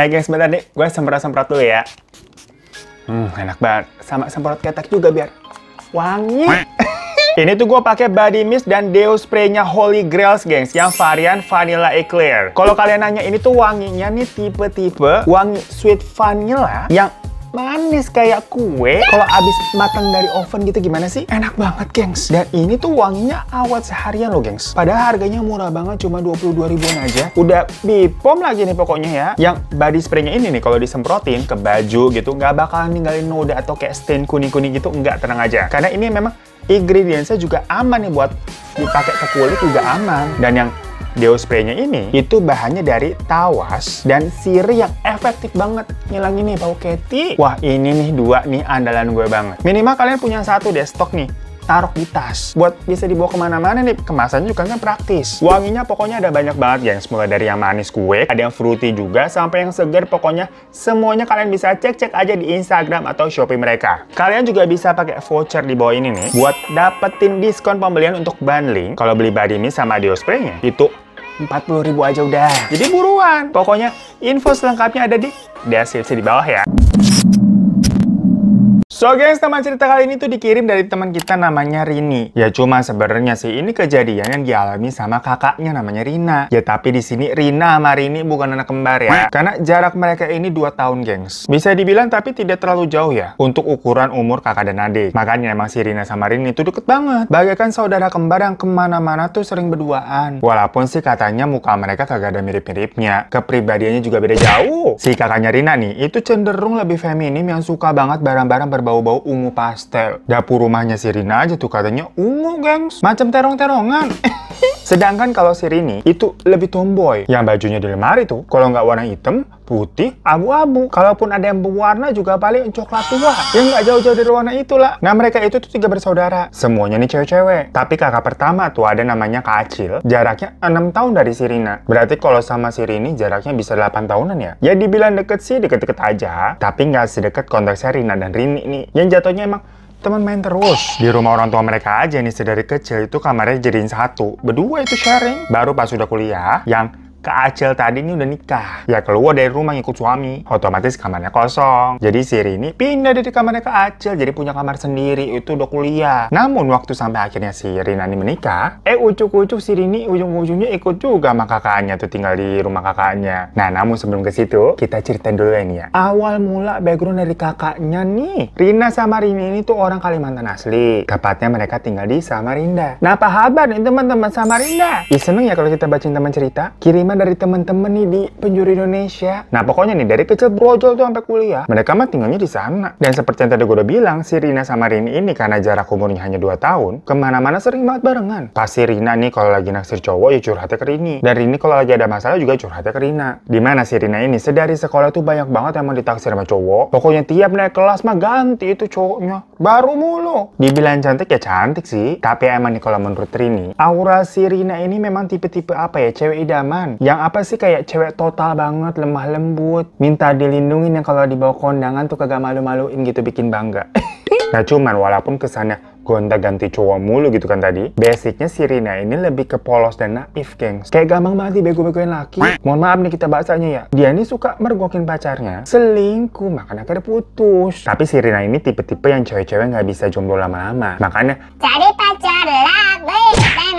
Eh guys, sebentar nih, gue semprot-semprot dulu ya. Hmm, enak banget. Sama semprot ketek juga biar wangi. Ini tuh gue pakai body mist dan deo spraynya Holy Grails, gengs, yang varian Vanilla Eclair. Kalau kalian nanya, ini tuh wanginya nih tipe-tipe wangi sweet vanilla yang manis kayak kue kalau abis matang dari oven gitu gimana sih enak banget gengs dan ini tuh wanginya awet seharian loh gengs padahal harganya murah banget cuma 22 ribuan aja udah bipom lagi nih pokoknya ya yang body spraynya ini nih kalau disemprotin ke baju gitu nggak bakalan ninggalin noda atau kayak stain kuning-kuning gitu nggak tenang aja karena ini memang ingredientsnya juga aman nih buat dipakai ke kulit juga aman dan yang deo Spray-nya ini itu bahannya dari tawas dan sirih yang efektif banget ngilangin nih bau keti. Wah ini nih dua nih andalan gue banget. Minimal kalian punya satu deh stok nih taruh di tas. Buat bisa dibawa kemana-mana nih, kemasan juga kan praktis. Wanginya pokoknya ada banyak banget ya, mulai dari yang manis kue, ada yang fruity juga, sampai yang segar pokoknya semuanya kalian bisa cek-cek aja di Instagram atau Shopee mereka. Kalian juga bisa pakai voucher di bawah ini nih, buat dapetin diskon pembelian untuk bundling, kalau beli body mist sama diospray-nya, itu puluh ribu aja udah. Jadi buruan. Pokoknya info selengkapnya ada di deskripsi di bawah ya. So guys, teman cerita kali ini tuh dikirim dari teman kita namanya Rini. Ya cuma sebenarnya sih ini kejadian yang dialami sama kakaknya namanya Rina. Ya tapi di sini Rina sama Rini bukan anak kembar ya. Karena jarak mereka ini 2 tahun, gengs. Bisa dibilang tapi tidak terlalu jauh ya untuk ukuran umur kakak dan adik. Makanya emang si Rina sama Rini itu deket banget. Bagaikan saudara kembar yang kemana-mana tuh sering berduaan. Walaupun sih katanya muka mereka kagak ada mirip-miripnya. Kepribadiannya juga beda jauh. Si kakaknya Rina nih itu cenderung lebih feminim yang suka banget barang-barang berbau bau-bau ungu pastel. Dapur rumahnya si aja tuh katanya ungu, gengs. Macam terong-terongan. Sedangkan kalau si itu lebih tomboy. Yang bajunya di lemari tuh, kalau nggak warna hitam, putih, abu-abu. Kalaupun ada yang berwarna juga paling coklat tua. Yang nggak jauh-jauh dari warna itulah. Nah mereka itu tuh tiga bersaudara. Semuanya nih cewek-cewek. Tapi kakak pertama tuh ada namanya Kak Acil. Jaraknya 6 tahun dari Sirina. Berarti kalau sama Sirini jaraknya bisa 8 tahunan ya. Ya dibilang deket sih deket-deket aja. Tapi nggak sedekat kontak Sirina dan Rini nih. Yang jatuhnya emang Teman main terus. Di rumah orang tua mereka aja nih, sedari kecil itu kamarnya jadiin satu. Berdua itu sharing. Baru pas sudah kuliah, yang Kak Acil tadi ini udah nikah. Ya keluar dari rumah ngikut suami. Otomatis kamarnya kosong. Jadi si Rini pindah dari kamarnya ke Acil, Jadi punya kamar sendiri. Itu udah kuliah. Namun waktu sampai akhirnya si Rina ini menikah. Eh ucuk-ucuk si Rini ujung-ujungnya ikut juga sama kakaknya tuh tinggal di rumah kakaknya. Nah namun sebelum ke situ kita ceritain dulu ya nih ya. Awal mula background dari kakaknya nih. Rina sama Rini ini tuh orang Kalimantan asli. Tepatnya mereka tinggal di Samarinda. Nah apa kabar nih teman-teman Samarinda? Ih seneng ya kalau kita bacain teman cerita. Kirim dari teman-teman nih di penjuru Indonesia. Nah pokoknya nih dari kecil brojol tuh sampai kuliah, mereka mah tinggalnya di sana. Dan seperti yang tadi gue udah bilang, si Rina sama Rini ini karena jarak umurnya hanya 2 tahun, kemana-mana sering banget barengan. Pasti Rina nih kalau lagi naksir cowok ya curhatnya ke Rini. Dan Rini kalau lagi ada masalah juga curhatnya ke Rina. Dimana si Rina ini sedari sekolah tuh banyak banget yang mau ditaksir sama cowok. Pokoknya tiap naik kelas mah ganti itu cowoknya. Baru mulu. Dibilang cantik ya cantik sih. Tapi emang nih kalau menurut Rini, aura si Rina ini memang tipe-tipe apa ya? Cewek idaman. Yang apa sih kayak cewek total banget, lemah lembut, minta dilindungi yang kalau di bawah kondangan tuh kagak malu-maluin gitu bikin bangga. nah cuman walaupun kesannya gonta ganti cowok mulu gitu kan tadi basicnya si Rina ini lebih ke polos dan naif gengs kayak gampang banget bego-begoin laki mohon maaf nih kita bahasanya ya dia ini suka mergokin pacarnya selingkuh makanya akhirnya putus tapi si Rina ini tipe-tipe yang cewek-cewek nggak bisa jomblo lama-lama makanya cari pacar lagi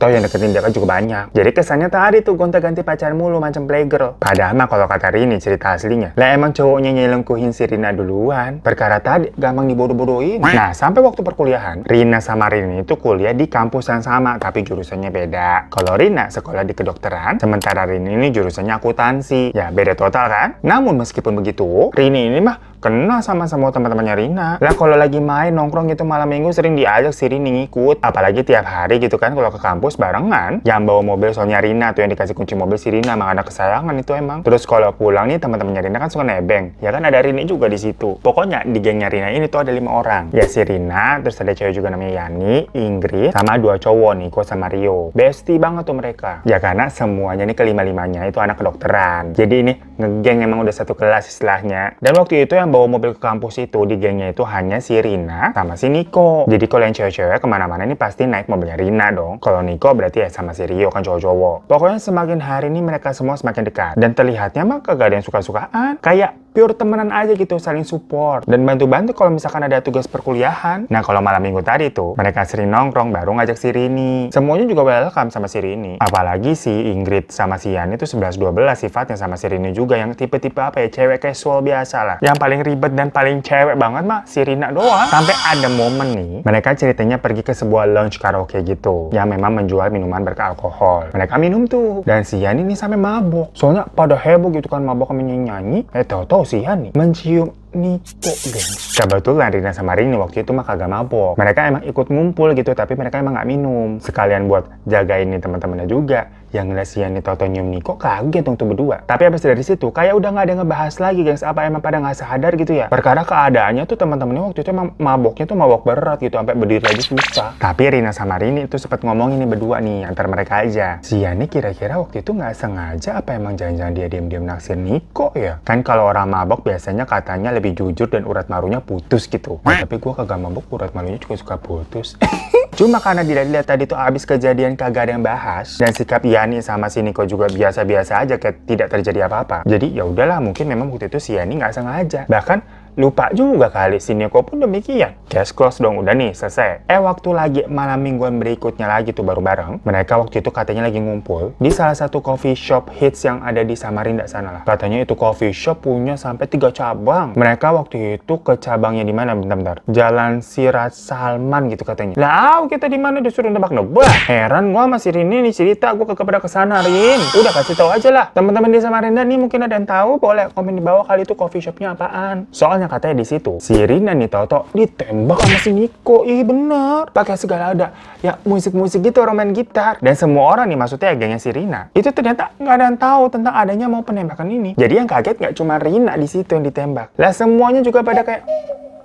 Toh yang deketin dia kan juga banyak. Jadi kesannya tadi tuh gonta ganti pacar mulu macam playgirl. Padahal mah kalau kata Rini cerita aslinya. Lah emang cowoknya nyelengkuhin si Rina duluan. Perkara tadi gampang dibodoh-bodohin. Nah sampai waktu perkuliahan, Rina sama Rini itu kuliah di kampus yang sama tapi jurusannya beda. Kalau Rina sekolah di kedokteran, sementara Rini ini jurusannya akuntansi. Ya beda total kan? Namun meskipun begitu, Rini ini mah kena sama semua teman-temannya Rina. Lah kalau lagi main nongkrong gitu malam minggu sering diajak si Rini ngikut. Apalagi tiap hari gitu kan kalau ke kampus bos barengan yang bawa mobil soalnya Rina tuh yang dikasih kunci mobil si Rina emang anak kesayangan itu emang terus kalau pulang nih teman-temannya Rina kan suka nebeng ya kan ada Rina juga di situ pokoknya di gengnya Rina ini tuh ada lima orang ya si Rina terus ada cewek juga namanya Yani Inggris sama dua cowok nih Niko sama Rio bestie banget tuh mereka ya karena semuanya nih kelima-limanya itu anak kedokteran jadi ini ngegeng emang udah satu kelas istilahnya dan waktu itu yang bawa mobil ke kampus itu di gengnya itu hanya si Rina sama si Niko jadi kalau yang cewek-cewek kemana-mana ini pasti naik mobilnya Rina dong kalau Miko berarti ya sama si Rio kan cowok-cowok. Pokoknya semakin hari ini mereka semua semakin dekat. Dan terlihatnya mah kagak ada yang suka-sukaan. Kayak pure temenan aja gitu saling support dan bantu-bantu kalau misalkan ada tugas perkuliahan nah kalau malam minggu tadi tuh mereka sering nongkrong baru ngajak si Rini semuanya juga welcome sama si Rini apalagi si Ingrid sama si Yani itu 11-12 sifatnya sama si Rini juga yang tipe-tipe apa ya cewek casual biasa lah yang paling ribet dan paling cewek banget mah si Rina doang sampai ada momen nih mereka ceritanya pergi ke sebuah lounge karaoke gitu yang memang menjual minuman beralkohol mereka minum tuh dan si Yani ini sampai mabok soalnya pada heboh gitu kan mabok sama nyanyi eh tau tau emosian nih mencium Niko gengs kebetulan Rina sama Rini waktu itu mah kagak mabok mereka emang ikut ngumpul gitu tapi mereka emang gak minum sekalian buat jagain nih teman-temannya juga yang ngeliat si Yani Toto nyium Niko kaget dong tuh berdua. Tapi abis dari situ kayak udah nggak ada ngebahas lagi gengs apa emang pada nggak sadar gitu ya. Perkara keadaannya tuh teman-temannya waktu itu emang maboknya tuh mabok berat gitu sampai berdiri lagi susah. Tapi Rina sama Rini tuh sempat ngomongin ini berdua nih antar mereka aja. Si Yani kira-kira waktu itu nggak sengaja apa emang jangan-jangan dia diam-diam naksir Niko ya? Kan kalau orang mabok biasanya katanya lebih jujur dan urat marunya putus gitu. Nah, tapi gue kagak mabok urat marunya juga suka putus. Cuma karena dilihat-lihat tadi tuh abis kejadian kagak ada yang bahas dan sikap Yani Yani sama si Niko juga biasa-biasa aja kayak tidak terjadi apa-apa. Jadi ya udahlah mungkin memang waktu itu si Yani nggak sengaja. Bahkan Lupa juga kali, Neko pun demikian. Cash close dong, udah nih, selesai. Eh, waktu lagi malam mingguan berikutnya lagi tuh baru bareng, mereka waktu itu katanya lagi ngumpul di salah satu coffee shop hits yang ada di Samarinda sana lah. Katanya itu coffee shop punya sampai tiga cabang. Mereka waktu itu ke cabangnya di mana? Bentar-bentar. Jalan Sirat Salman gitu katanya. Lah, kita di mana disuruh nebak-nebak? Heran gua masih ini nih cerita gua kepada kesana Rin. Udah kasih tahu aja lah. Teman-teman di Samarinda nih mungkin ada yang tahu, boleh komen di bawah kali itu coffee shopnya apaan. Soalnya Makanya katanya di situ si Rina nih Toto ditembak sama si Niko. Ih bener. Pakai segala ada ya musik-musik gitu orang main gitar. Dan semua orang nih maksudnya gengnya si Rina itu ternyata nggak ada yang tahu tentang adanya mau penembakan ini. Jadi yang kaget nggak cuma Rina di situ yang ditembak. Lah semuanya juga pada kayak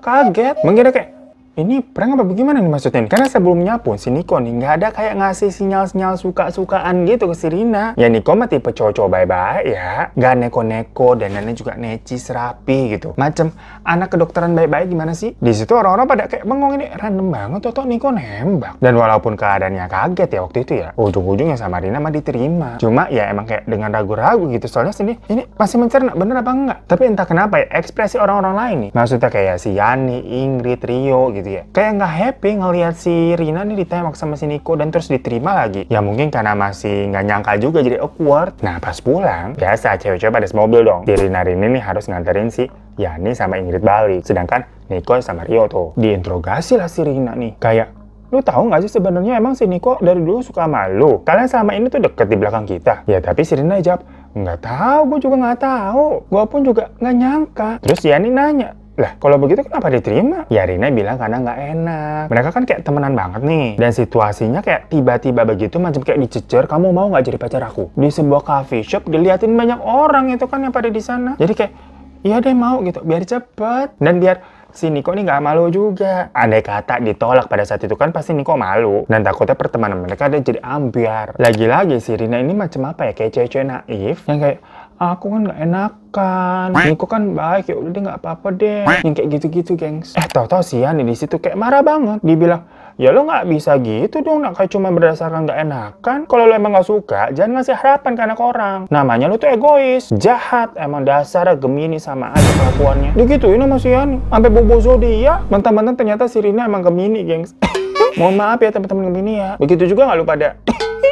kaget. Mengira kayak ini prank apa bagaimana nih maksudnya Karena sebelumnya pun si Niko nih nggak ada kayak ngasih sinyal-sinyal suka-sukaan gitu ke si Rina. Ya Niko mah tipe cowok-cowok baik-baik ya. Gak neko-neko dan nenek juga necis rapi gitu. Macem anak kedokteran baik-baik gimana sih? Di situ orang-orang pada kayak bengong ini random banget Toto Niko nembak. Dan walaupun keadaannya kaget ya waktu itu ya, ujung-ujungnya sama Rina mah diterima. Cuma ya emang kayak dengan ragu-ragu gitu. Soalnya sini ini masih mencerna bener apa enggak? Tapi entah kenapa ya ekspresi orang-orang lain nih. Maksudnya kayak si Yani, Ingrid, Rio gitu gitu ya kayak nggak happy ngelihat si Rina nih ditembak sama si Niko dan terus diterima lagi ya mungkin karena masih nggak nyangka juga jadi awkward nah pas pulang biasa cewek-cewek pada mobil dong si Rina ini nih harus nganterin si Yani sama Ingrid balik sedangkan Niko sama Rio tuh diinterogasi lah si Rina nih kayak Lu tahu nggak sih sebenarnya emang si Niko dari dulu suka malu. Kalian selama ini tuh deket di belakang kita. Ya tapi si Rina jawab, nggak tahu, gue juga nggak tahu. Gue pun juga nggak nyangka. Terus Yani nanya, lah, kalau begitu kenapa diterima? Ya Rina bilang karena nggak enak. Mereka kan kayak temenan banget nih. Dan situasinya kayak tiba-tiba begitu macam kayak dicecer, kamu mau nggak jadi pacar aku? Di sebuah coffee shop diliatin banyak orang itu kan yang pada di sana. Jadi kayak, iya deh mau gitu, biar cepet. Dan biar si Niko ini nggak malu juga. Andai kata ditolak pada saat itu kan pasti Niko malu. Dan takutnya pertemanan mereka ada jadi ambiar. Lagi-lagi si Rina ini macam apa ya? Kayak cewek-cewek naif yang kayak, Ah, aku kan gak enakan aku kan baik ya udah deh nggak apa-apa deh yang kayak gitu-gitu gengs eh tau-tau sih ya di situ kayak marah banget dibilang ya lo nggak bisa gitu dong nak kayak cuma berdasarkan gak enakan kalau lo emang gak suka jangan ngasih harapan ke anak orang namanya lo tuh egois jahat emang dasar Gemini sama aja kelakuannya digituin sama si Yani sampai bobo zodiak mentang-mentang ternyata si Rina emang Gemini gengs mohon maaf ya teman-teman Gemini ya begitu juga nggak lupa pada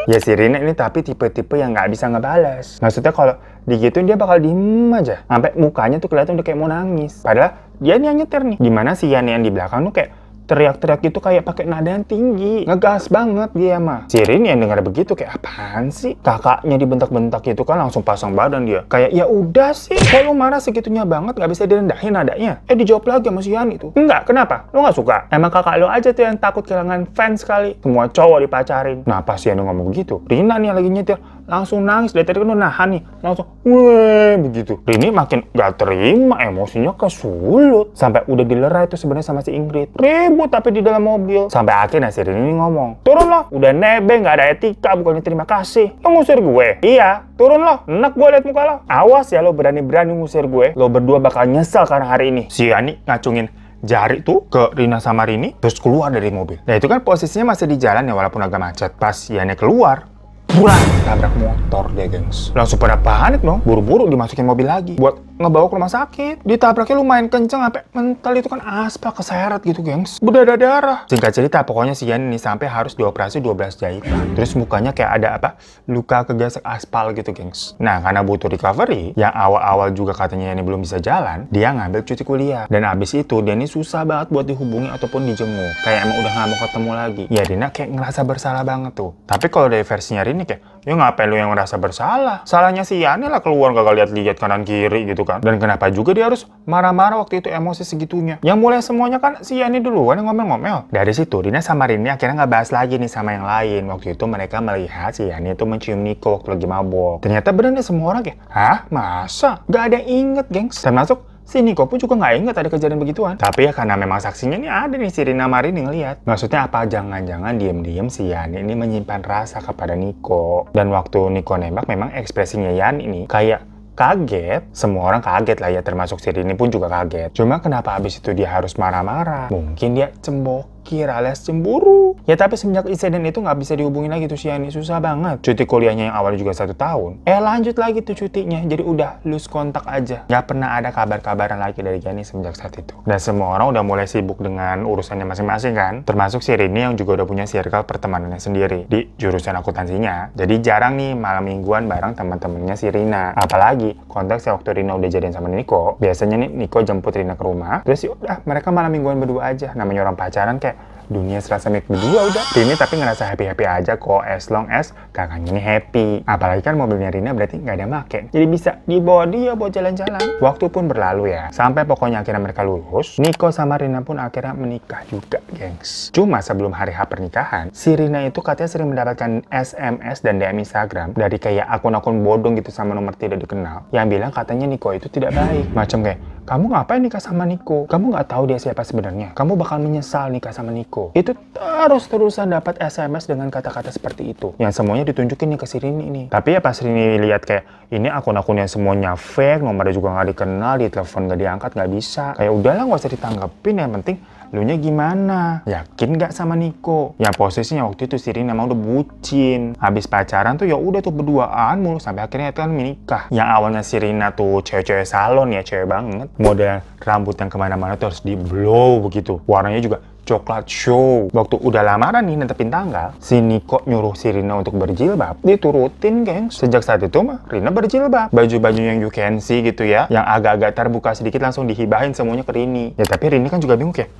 ya si Rina ini tapi tipe-tipe yang nggak bisa ngebales maksudnya kalau digituin dia bakal diem aja sampai mukanya tuh kelihatan udah kayak mau nangis padahal dia ini yang nyetir nih gimana si Yani yang di belakang tuh kayak teriak-teriak gitu kayak pakai nada yang tinggi ngegas banget dia mah si yang dengar begitu kayak apaan sih kakaknya dibentak-bentak gitu kan langsung pasang badan dia kayak ya udah sih kalau marah segitunya banget nggak bisa direndahin nadanya eh dijawab lagi sama si Yani itu enggak kenapa lo nggak suka emang kakak lo aja tuh yang takut kehilangan fans kali semua cowok dipacarin nah pas Yani ngomong gitu Rina nih lagi nyetir langsung nangis dari tadi kan udah nahan nih langsung weh begitu Rini makin gak terima emosinya ke sulut sampai udah dilerai itu sebenarnya sama si Ingrid ribut tapi di dalam mobil sampai akhirnya si Rini ngomong turun loh udah nebeng gak ada etika bukannya terima kasih lo ngusir gue iya turun loh enak gue liat muka lo awas ya lo berani-berani ngusir gue lo berdua bakal nyesel karena hari ini si Yani ngacungin jari tuh ke Rina sama Rini terus keluar dari mobil. Nah itu kan posisinya masih di jalan ya walaupun agak macet. Pas Yani keluar, ketabrak tabrak motor deh gengs langsung pada panik dong buru-buru dimasukin mobil lagi buat ngebawa ke rumah sakit. Ditabraknya lumayan kenceng sampai mental itu kan aspal keseret gitu, gengs. Berdarah-darah. Singkat cerita, pokoknya si Yan ini sampai harus dioperasi 12 jahitan. Terus mukanya kayak ada apa? Luka kegesek aspal gitu, gengs. Nah, karena butuh recovery, yang awal-awal juga katanya ini belum bisa jalan, dia ngambil cuti kuliah. Dan abis itu, dia ini susah banget buat dihubungi ataupun dijenguk. Kayak emang udah nggak mau ketemu lagi. Ya, Dina kayak ngerasa bersalah banget tuh. Tapi kalau dari versinya Rini kayak, Ya ngapain lu yang merasa bersalah? Salahnya si Yani lah keluar gak lihat-lihat kanan kiri gitu kan. Dan kenapa juga dia harus marah-marah waktu itu emosi segitunya? Yang mulai semuanya kan si Yani duluan yang ngomel-ngomel. Dari situ Dina sama Rini akhirnya nggak bahas lagi nih sama yang lain. Waktu itu mereka melihat si Yani itu mencium Niko waktu lagi mabok. Ternyata benar nih semua orang ya? hah masa? Gak ada yang inget gengs. Termasuk Si Niko pun juga nggak ingat ada kejadian begituan. Tapi ya karena memang saksinya ini ada nih si Rina Marini ngeliat. Maksudnya apa? Jangan-jangan diem-diem si Yani ini menyimpan rasa kepada Niko. Dan waktu Niko nembak memang ekspresinya Yani ini kayak kaget, semua orang kaget lah ya termasuk si Rini pun juga kaget. Cuma kenapa abis itu dia harus marah-marah? Mungkin dia cembok kira alias cemburu. Ya tapi semenjak insiden itu nggak bisa dihubungin lagi tuh Shani, susah banget. Cuti kuliahnya yang awal juga satu tahun, eh lanjut lagi tuh cutinya, jadi udah lose kontak aja. Nggak pernah ada kabar-kabaran lagi dari Gianni semenjak saat itu. Dan semua orang udah mulai sibuk dengan urusannya masing-masing kan, termasuk si Rini yang juga udah punya circle pertemanannya sendiri di jurusan akuntansinya. Jadi jarang nih malam mingguan bareng teman-temannya si Rina. Apalagi si waktu Rina udah jadian sama Niko, biasanya nih Niko jemput Rina ke rumah, terus ya udah mereka malam mingguan berdua aja. Namanya orang pacaran kayak dunia serasa milik berdua udah. Rini tapi ngerasa happy-happy aja kok as long as kakaknya ini happy. Apalagi kan mobilnya Rina berarti nggak ada make. Jadi bisa dibawa dia buat jalan-jalan. Waktu pun berlalu ya. Sampai pokoknya akhirnya mereka lulus, Niko sama Rina pun akhirnya menikah juga, gengs. Cuma sebelum hari H pernikahan, si Rina itu katanya sering mendapatkan SMS dan DM Instagram dari kayak akun-akun bodong gitu sama nomor tidak dikenal yang bilang katanya Niko itu tidak baik. Macam kayak, kamu ngapain nikah sama Niko? Kamu nggak tahu dia siapa sebenarnya. Kamu bakal menyesal nikah sama Niko resiko. Itu terus-terusan dapat SMS dengan kata-kata seperti itu. Yang semuanya ditunjukin nih ke Rini ini. Tapi ya pas Rini lihat kayak ini akun-akun yang semuanya fake, nomornya juga nggak dikenal, di telepon nggak diangkat, nggak bisa. Kayak udahlah nggak usah ditanggapin, yang penting lu nya gimana? Yakin gak sama Niko? Yang posisinya waktu itu si Rini emang udah bucin. Habis pacaran tuh ya udah tuh berduaan mulu sampai akhirnya itu kan menikah. Yang awalnya si Rina tuh cewek-cewek salon ya, cewek banget. Model rambut yang kemana-mana tuh harus di blow begitu. Warnanya juga Coklat Show. Waktu udah lamaran nih netepin tanggal, si Niko nyuruh si Rina untuk berjilbab. Dia turutin, geng. Sejak saat itu mah Rina berjilbab. Baju-baju yang you can see gitu ya, yang agak-agak terbuka sedikit langsung dihibahin semuanya ke Rini. Ya tapi Rini kan juga bingung ya.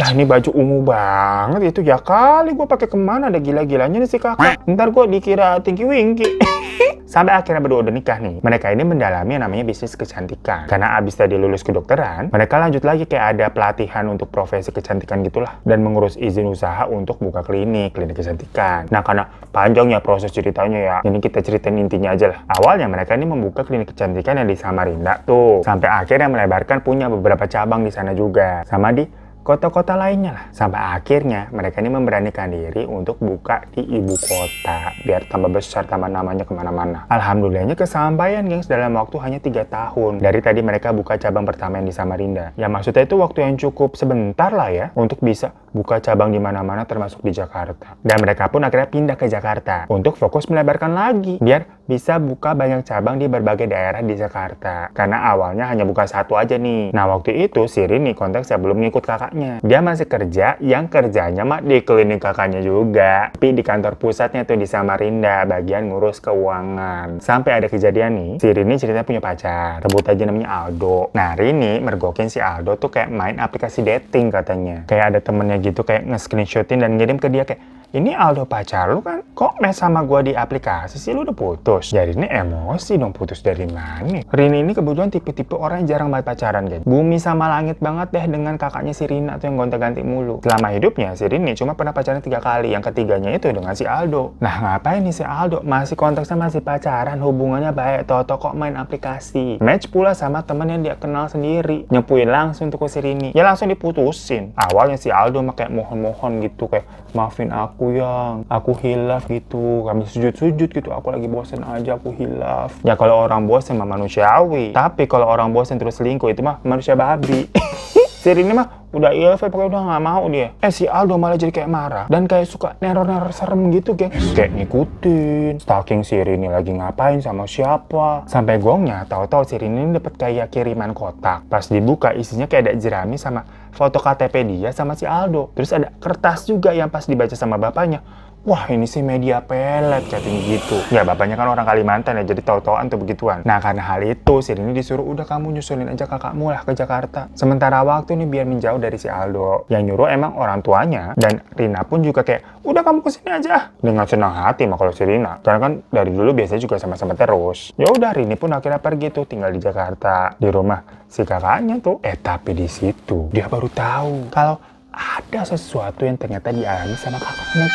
Lah ini baju ungu banget itu ya kali gue pakai kemana ada gila-gilanya nih si kakak. Ntar gue dikira tinggi wingki. Sampai akhirnya berdua udah nikah nih. Mereka ini mendalami yang namanya bisnis kecantikan. Karena abis tadi lulus kedokteran, mereka lanjut lagi kayak ada pelatihan untuk profesi kecantikan gitu itulah dan mengurus izin usaha untuk buka klinik, klinik kecantikan. Nah, karena panjangnya proses ceritanya ya, ini kita ceritain intinya aja lah. Awalnya mereka ini membuka klinik kecantikan yang di Samarinda tuh, sampai akhirnya melebarkan punya beberapa cabang di sana juga, sama di kota-kota lainnya lah. Sampai akhirnya mereka ini memberanikan diri untuk buka di ibu kota biar tambah besar tambah namanya kemana-mana. Alhamdulillahnya kesampaian gengs dalam waktu hanya tiga tahun. Dari tadi mereka buka cabang pertama yang di Samarinda. Ya maksudnya itu waktu yang cukup sebentar lah ya untuk bisa buka cabang di mana-mana termasuk di Jakarta. Dan mereka pun akhirnya pindah ke Jakarta untuk fokus melebarkan lagi biar bisa buka banyak cabang di berbagai daerah di Jakarta. Karena awalnya hanya buka satu aja nih. Nah waktu itu si Rini kontak belum ngikut kakak bapaknya. Dia masih kerja yang kerjanya mah di klinik kakaknya juga. Tapi di kantor pusatnya tuh di Samarinda bagian ngurus keuangan. Sampai ada kejadian nih, si Rini ceritanya punya pacar. rebut aja namanya Aldo. Nah Rini mergokin si Aldo tuh kayak main aplikasi dating katanya. Kayak ada temennya gitu kayak nge-screenshotin dan ngirim ke dia kayak ini Aldo pacar lu kan kok mes sama gue di aplikasi sih lu udah putus jadi ini emosi dong putus dari mana Rini ini kebetulan tipe-tipe orang yang jarang banget pacaran guys bumi sama langit banget deh dengan kakaknya si Rina tuh yang gonta-ganti mulu selama hidupnya si Rini cuma pernah pacaran tiga kali yang ketiganya itu dengan si Aldo nah ngapain nih si Aldo masih konteksnya masih pacaran hubungannya baik Toto kok main aplikasi match pula sama temen yang dia kenal sendiri nyepuin langsung tuh ke si Rini ya langsung diputusin awalnya si Aldo mah kayak mohon-mohon gitu kayak maafin aku aku yang aku hilaf gitu kami sujud-sujud gitu aku lagi bosen aja aku hilaf ya kalau orang bosen mah manusiawi tapi kalau orang bosen terus selingkuh itu mah manusia babi si ini mah udah ilfil iya, pokoknya udah nggak mau dia eh si Aldo malah jadi kayak marah dan kayak suka neror-neror serem gitu kayak kayak ngikutin stalking si ini lagi ngapain sama siapa sampai gongnya tahu-tahu si ini dapat kayak kiriman kotak pas dibuka isinya kayak ada jerami sama foto KTP dia sama si Aldo terus ada kertas juga yang pas dibaca sama bapaknya wah ini sih media pelet chatting gitu. Ya bapaknya kan orang Kalimantan ya, jadi tau-tauan tuh begituan. Nah karena hal itu, si Rini disuruh udah kamu nyusulin aja kakakmu lah ke Jakarta. Sementara waktu nih biar menjauh dari si Aldo. Yang nyuruh emang orang tuanya, dan Rina pun juga kayak, udah kamu kesini aja. Dengan senang hati mah kalau si Rina. Karena kan dari dulu biasanya juga sama-sama terus. Ya udah Rini pun akhirnya pergi tuh tinggal di Jakarta. Di rumah si kakaknya tuh. Eh tapi di situ dia baru tahu kalau ada sesuatu yang ternyata dialami sama kakaknya.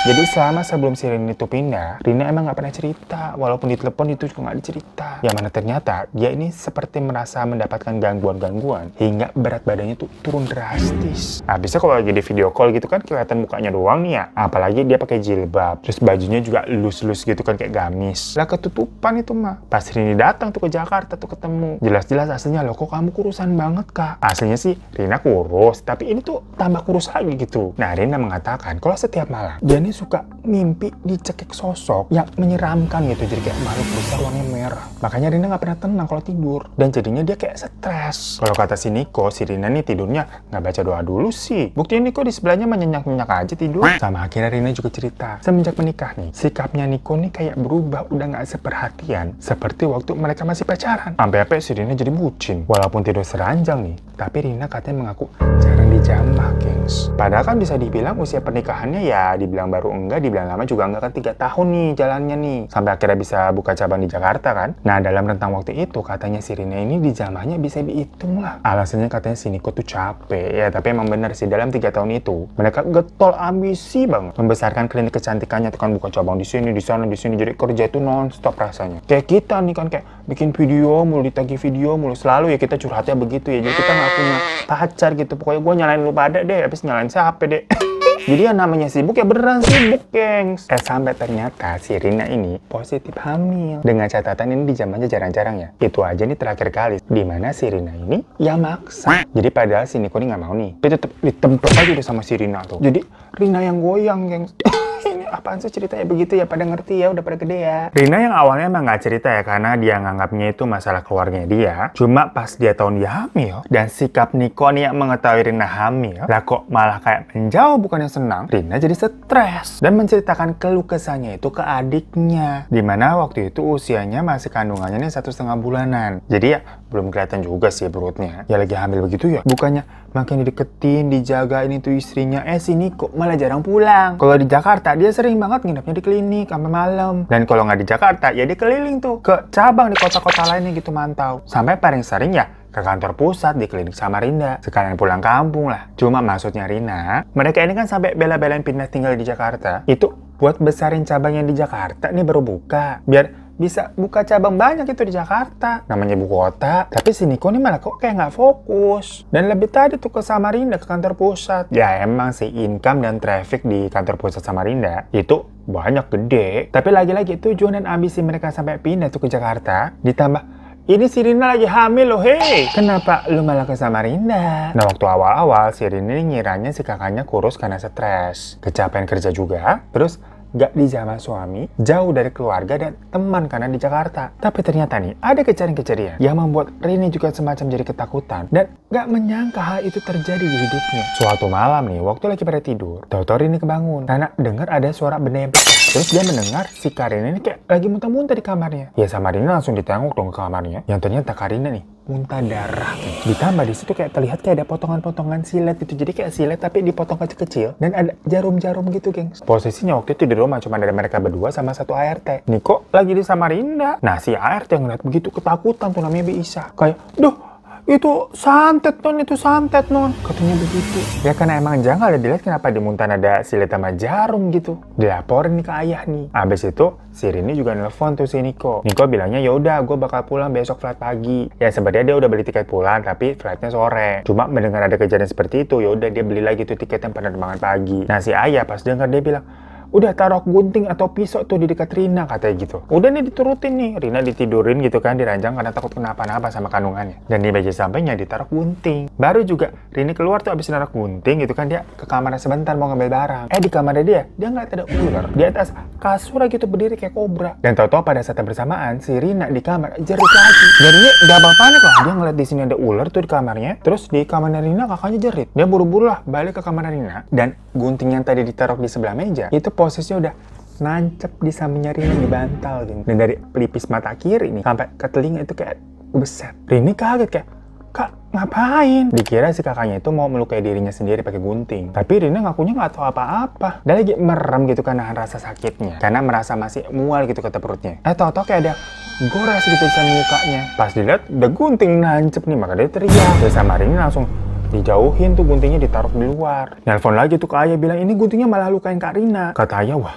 Jadi selama sebelum si Rina itu pindah, Rina emang gak pernah cerita. Walaupun ditelepon itu juga nggak dicerita. Yang mana ternyata dia ini seperti merasa mendapatkan gangguan-gangguan hingga berat badannya tuh turun drastis. Habisnya kalau lagi di video call gitu kan kelihatan mukanya doang nih ya. Apalagi dia pakai jilbab, terus bajunya juga lus-lus gitu kan kayak gamis. Lah ketutupan itu mah. Pas Rina datang tuh ke Jakarta tuh ketemu. Jelas-jelas aslinya loh kok kamu kurusan banget kak. Aslinya sih Rina kurus, tapi ini tuh tambah kurus lagi gitu. Nah Rina mengatakan kalau setiap malam dia ini ini suka mimpi dicekik sosok yang menyeramkan gitu jadi kayak makhluk hmm. besar warnanya merah makanya Rina nggak pernah tenang kalau tidur dan jadinya dia kayak stres kalau kata si Niko si Rina nih tidurnya nggak baca doa dulu sih buktinya Niko di sebelahnya menyenyak-nyenyak aja tidur sama akhirnya Rina juga cerita semenjak menikah nih sikapnya Niko nih kayak berubah udah nggak seperhatian seperti waktu mereka masih pacaran sampai-sampai ya, si Rina jadi bucin walaupun tidur seranjang nih tapi Rina katanya mengaku jarang dijamah gengs padahal kan bisa dibilang usia pernikahannya ya dibilang baru baru enggak, di lama juga enggak kan tiga tahun nih jalannya nih. Sampai akhirnya bisa buka cabang di Jakarta kan. Nah dalam rentang waktu itu katanya si Rina ini di jamahnya bisa dihitung lah. Alasannya katanya si Niko tuh capek ya tapi emang bener sih dalam tiga tahun itu mereka getol ambisi banget membesarkan klinik kecantikannya tuh kan buka cabang di sini di sana di sini jadi kerja itu nonstop rasanya. Kayak kita nih kan kayak bikin video mulu ditagi video mulu selalu ya kita curhatnya begitu ya jadi kita nggak punya pacar gitu pokoknya gue nyalain lu pada deh habis nyalain siapa deh Jadi yang namanya sibuk ya beneran sibuk, gengs. Eh, sampai ternyata si Rina ini positif hamil. Dengan catatan ini di zamannya jarang-jarang ya. Itu aja nih terakhir kali. Dimana si Rina ini ya maksa. Jadi padahal si Niko nih nggak mau nih. Tapi tetep ditemplok aja udah sama si Rina tuh. Jadi Rina yang goyang, gengs ini apaan sih ceritanya begitu ya pada ngerti ya udah pada gede ya Rina yang awalnya emang nggak cerita ya karena dia nganggapnya itu masalah keluarganya dia cuma pas dia tahun dia hamil dan sikap Niko nih yang mengetahui Rina hamil lah kok malah kayak menjauh bukannya senang, Rina jadi stres dan menceritakan keluh kesahnya itu ke adiknya. Dimana waktu itu usianya masih kandungannya nih satu setengah bulanan. Jadi ya belum kelihatan juga sih perutnya. Ya lagi hamil begitu ya. Bukannya makin dideketin, ini tuh istrinya. Eh sini kok malah jarang pulang. Kalau di Jakarta dia sering banget nginepnya di klinik sampai malam. Dan kalau nggak di Jakarta ya dia keliling tuh ke cabang di kota-kota lainnya gitu mantau. Sampai paling sering ya ke kantor pusat di klinik Samarinda. Sekalian pulang kampung lah. Cuma maksudnya Rina, mereka ini kan sampai bela-belain pindah tinggal di Jakarta. Itu buat besarin cabang yang di Jakarta nih baru buka. Biar bisa buka cabang banyak itu di Jakarta. Namanya ibu kota. Tapi si Niko nih malah kok kayak nggak fokus. Dan lebih tadi tuh ke Samarinda, ke kantor pusat. Ya emang sih income dan traffic di kantor pusat Samarinda itu banyak gede. Tapi lagi-lagi tujuan dan ambisi mereka sampai pindah tuh ke Jakarta ditambah ini si Rina lagi hamil loh, hei. Kenapa lu malah ke Samarinda? Nah, waktu awal-awal si Rina ini ngiranya si kakaknya kurus karena stres. Kecapean kerja juga, terus gak di zaman suami, jauh dari keluarga dan teman karena di Jakarta. Tapi ternyata nih, ada kejadian-kejadian yang membuat Rini juga semacam jadi ketakutan dan gak menyangka hal itu terjadi di hidupnya. Suatu malam nih, waktu lagi pada tidur, tau, -tau Rini kebangun karena dengar ada suara benda benebek Terus dia mendengar si Karina ini kayak lagi muntah-muntah di kamarnya. Ya sama Rina langsung ditengok dong ke kamarnya. Yang ternyata Karina nih muntah darah. Ditambah di situ kayak terlihat kayak ada potongan-potongan silet gitu. Jadi kayak silet tapi dipotong kecil-kecil dan ada jarum-jarum gitu, gengs. Posisinya waktu itu di rumah cuma ada mereka berdua sama satu ART. Niko lagi di Samarinda. Nah si ART yang ngeliat begitu ketakutan tuh namanya Bi Kayak, duh itu santet non itu santet non katanya begitu ya karena emang janggal ada dilihat kenapa di Muntan ada silet sama jarum gitu dilaporin nih ke ayah nih abis itu si Rini juga nelfon tuh si Niko Niko bilangnya yaudah gue bakal pulang besok flight pagi ya sebenarnya dia udah beli tiket pulang tapi flightnya sore cuma mendengar ada kejadian seperti itu yaudah dia beli lagi tuh tiket yang penerbangan pagi nah si ayah pas dengar dia bilang udah taruh gunting atau pisau tuh di dekat Rina katanya gitu udah nih diturutin nih Rina ditidurin gitu kan diranjang karena takut kenapa-napa sama kandungannya dan di meja sampingnya ditaruh gunting baru juga Rini keluar tuh abis naruh gunting gitu kan dia ke kamar sebentar mau ngambil barang eh di kamarnya dia dia nggak ada ular di atas kasur gitu berdiri kayak kobra dan tau tau pada saat yang bersamaan si Rina di kamar jerit lagi jadinya apa panik lah dia ngeliat di sini ada ular tuh di kamarnya terus di kamar Rina kakaknya jerit dia buru-buru lah balik ke kamar Rina dan gunting yang tadi ditaruh di sebelah meja itu posisinya udah nancep di sampingnya Rini di bantal gitu. Dan nah, dari pelipis mata kiri ini sampai ke telinga itu kayak beset. Rini kaget kayak, Kak, ngapain? Dikira si kakaknya itu mau melukai dirinya sendiri pakai gunting. Tapi Rina ngakunya nggak tahu apa-apa. Dan lagi merem gitu kan nahan rasa sakitnya. Karena merasa masih mual gitu kata perutnya. Eh, tau-tau kayak ada gores gitu di mukanya. Pas dilihat, udah gunting nancep nih, maka dia teriak. Terus sama Rina langsung Dijauhin tuh guntingnya ditaruh di luar. Nelfon lagi tuh ke Ayah bilang, ini guntingnya malah lukain Kak Rina. Kata Ayah, wah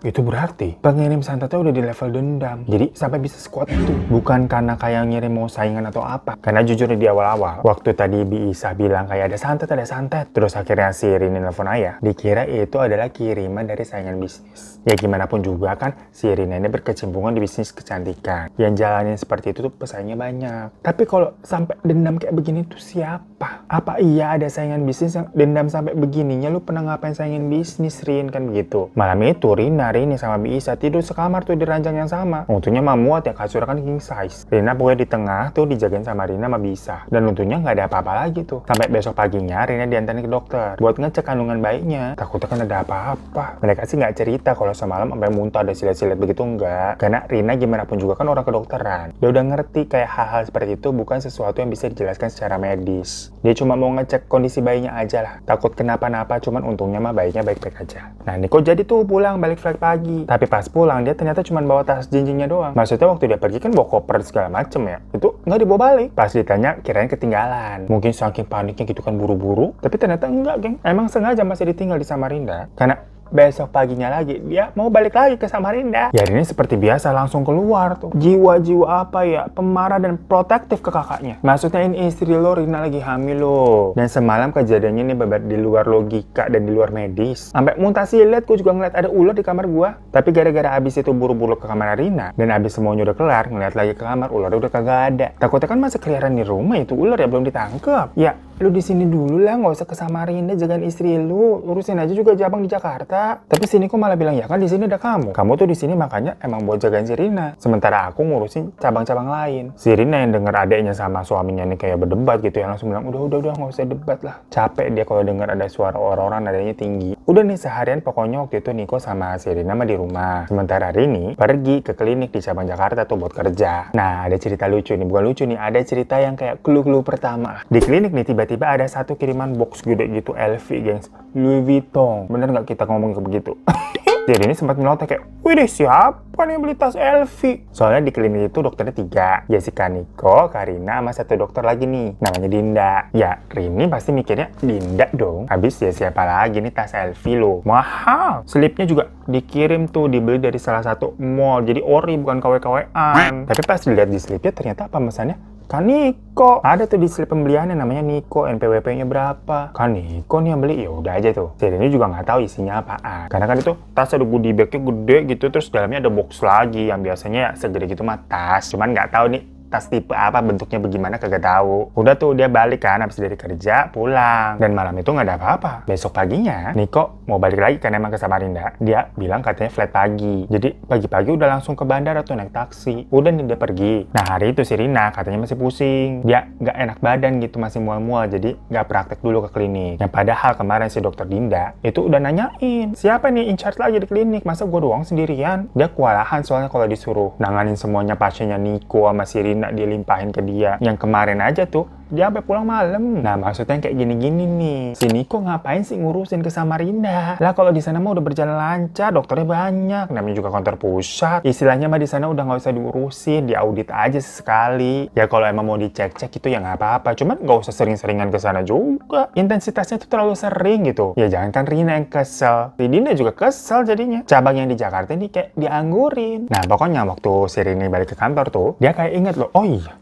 itu berarti pengirim santetnya udah di level dendam. Jadi sampai bisa squat itu. Bukan karena kayak ngirim mau saingan atau apa. Karena jujur di awal-awal, waktu tadi Bi Isa bilang kayak ada santet, ada santet. Terus akhirnya si Rini nelfon ayah. Dikira itu adalah kiriman dari saingan bisnis. Ya gimana pun juga kan si Rina ini berkecimpungan di bisnis kecantikan. Yang jalannya seperti itu tuh pesannya banyak. Tapi kalau sampai dendam kayak begini tuh siapa? Apa iya ada saingan bisnis yang dendam sampai begininya? Lu pernah ngapain saingan bisnis Rin kan begitu? Malam itu Rina, Rini sama Bisa tidur sekamar tuh di ranjang yang sama. Untungnya mah muat ya kasur kan king size. Rina pokoknya di tengah tuh dijagain sama Rina sama Bisa. Dan untungnya nggak ada apa-apa lagi tuh. Sampai besok paginya Rina diantarin ke dokter buat ngecek kandungan baiknya. Takutnya kan ada apa-apa. Mereka sih nggak cerita kalau kalau semalam sampai muntah ada silet-silet begitu enggak. Karena Rina gimana pun juga kan orang kedokteran. Dia udah ngerti kayak hal-hal seperti itu bukan sesuatu yang bisa dijelaskan secara medis. Dia cuma mau ngecek kondisi bayinya aja lah. Takut kenapa-napa cuman untungnya mah bayinya baik-baik aja. Nah Niko jadi tuh pulang balik flight pagi. Tapi pas pulang dia ternyata cuma bawa tas jinjingnya doang. Maksudnya waktu dia pergi kan bawa koper segala macem ya. Itu nggak dibawa balik. Pas ditanya kirain ketinggalan. Mungkin saking paniknya gitu kan buru-buru. Tapi ternyata enggak geng. Emang sengaja masih ditinggal di Samarinda. Karena besok paginya lagi dia mau balik lagi ke Samarinda. Ya ini seperti biasa langsung keluar tuh. Jiwa-jiwa apa ya pemarah dan protektif ke kakaknya. Maksudnya ini istri lo Rina lagi hamil lo. Dan semalam kejadiannya ini bebat di luar logika dan di luar medis. Sampai mutasi lihat gue juga ngeliat ada ular di kamar gua. Tapi gara-gara abis itu buru-buru ke kamar Rina dan abis semuanya udah kelar ngeliat lagi ke kamar ular udah kagak ada. Takutnya kan masih keliaran di rumah itu ular ya belum ditangkap. Ya lu di sini dulu lah nggak usah ke Samarinda jagain istri lu urusin aja juga Jabang di Jakarta tapi sini kok malah bilang ya kan di sini ada kamu kamu tuh di sini makanya emang buat jagain Sirina sementara aku ngurusin cabang-cabang lain Sirina yang denger adeknya sama suaminya nih kayak berdebat gitu yang langsung bilang udah udah udah nggak usah debat lah capek dia kalau denger ada suara orang-orang nadanya tinggi udah nih seharian pokoknya waktu itu Niko sama Sirina mah di rumah sementara Rini pergi ke klinik di cabang Jakarta tuh buat kerja nah ada cerita lucu nih bukan lucu nih ada cerita yang kayak clue-clue pertama di klinik nih tiba-tiba tiba-tiba ada satu kiriman box gede gitu LV gengs Louis Vuitton bener nggak kita ngomong begitu Jadi ini sempat melotot kayak, wih deh siapa nih beli tas LV? Soalnya di klinik itu dokternya tiga, Jessica Niko, Karina, sama satu dokter lagi nih, namanya Dinda. Ya, Rini pasti mikirnya Dinda dong. Habis ya siapa lagi nih tas LV lo? Mahal. Slipnya juga dikirim tuh, dibeli dari salah satu mall. Jadi ori bukan KW-KWan. Tapi pas dilihat di slipnya ternyata apa pesannya? Kan Niko. Ada tuh di slip pembeliannya namanya Niko, NPWP-nya berapa. Kan Niko nih yang beli, ya udah aja tuh. Saya ini juga nggak tahu isinya apaan. Karena kan itu tas ada goodie bagnya gede gitu, terus dalamnya ada box lagi yang biasanya segede gitu mah tas. Cuman nggak tahu nih tas tipe apa bentuknya bagaimana kagak tahu udah tuh dia balik kan habis dari kerja pulang dan malam itu nggak ada apa-apa besok paginya Niko mau balik lagi kan emang ke Samarinda dia bilang katanya flat pagi jadi pagi-pagi udah langsung ke bandara tuh naik taksi udah nih dia pergi nah hari itu si Rina katanya masih pusing dia nggak enak badan gitu masih mual-mual jadi nggak praktek dulu ke klinik yang padahal kemarin si dokter Dinda itu udah nanyain siapa nih in charge lagi di klinik masa gue doang sendirian dia kewalahan soalnya kalau disuruh nanganin semuanya pasiennya Niko sama si Rina nak dilimpahin ke dia yang kemarin aja tuh dia sampai pulang malam. Nah, maksudnya kayak gini-gini nih. Sini kok ngapain sih ngurusin ke Samarinda? Lah kalau di sana mah udah berjalan lancar, dokternya banyak, namanya juga kantor pusat. Istilahnya mah di sana udah nggak usah diurusin, diaudit aja sekali. Ya kalau emang mau dicek-cek itu ya nggak apa-apa, cuman nggak usah sering-seringan ke sana juga. Intensitasnya tuh terlalu sering gitu. Ya jangan kan Rina yang kesel. Si Dinda juga kesel jadinya. Cabang yang di Jakarta ini kayak dianggurin. Nah, pokoknya waktu si balik ke kantor tuh, dia kayak inget loh, oh iya,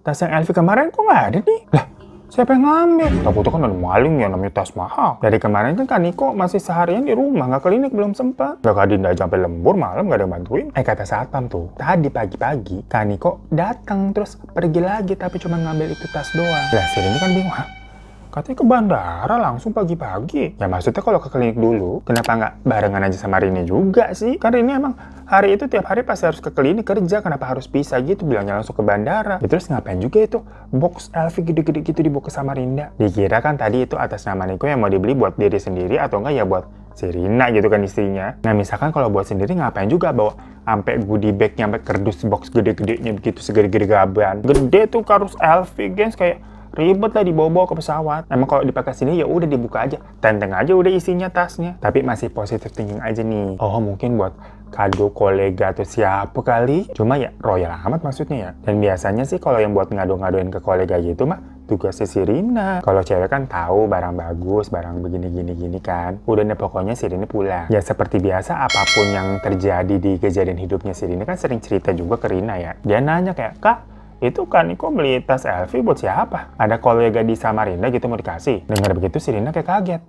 tas yang Elvi kemarin kok nggak ada nih? Lah, siapa yang ngambil? Tapi tuh kan ada maling ya, namanya tas mahal. Dari kemarin kan Kaniko Niko masih seharian di rumah, nggak klinik, belum sempat. Lah, Kak Dinda sampai lembur, malam nggak ada yang bantuin. Eh, kata Satpam tuh, tadi pagi-pagi Kak Niko datang terus pergi lagi, tapi cuma ngambil itu tas doang. Lah, si ini kan bingung, Katanya ke bandara langsung pagi-pagi. Ya maksudnya kalau ke klinik dulu, kenapa nggak barengan aja sama Rini juga sih? Karena ini emang Hari itu tiap hari pasti harus ke klinik kerja, kenapa harus bisa gitu? Bilangnya langsung ke bandara. Ya, terus ngapain juga itu? Box LV gede-gede gitu dibawa ke Samarinda. Dikira kan tadi itu atas nama Niko yang mau dibeli buat diri sendiri atau enggak ya buat si Rina gitu kan istrinya. Nah misalkan kalau buat sendiri ngapain juga bawa sampai goodie bag nyampe kerdus box gede-gedenya begitu segede-gede gaban. Gede tuh harus LV guys kayak ribet lah dibawa-bawa ke pesawat. Emang kalau dipakai sini ya udah dibuka aja, tenteng aja udah isinya tasnya. Tapi masih positif thinking aja nih. Oh mungkin buat kado kolega atau siapa kali cuma ya royal amat maksudnya ya dan biasanya sih kalau yang buat ngado-ngadoin ke kolega gitu mah tugasnya si Rina kalau cewek kan tahu barang bagus barang begini gini gini kan udah nih pokoknya si Rina pulang ya seperti biasa apapun yang terjadi di kejadian hidupnya si Rina kan sering cerita juga ke Rina ya dia nanya kayak kak itu kan Niko beli tas Elvi buat siapa? Ada kolega di Samarinda gitu mau dikasih. Dengar begitu si Rina kayak kaget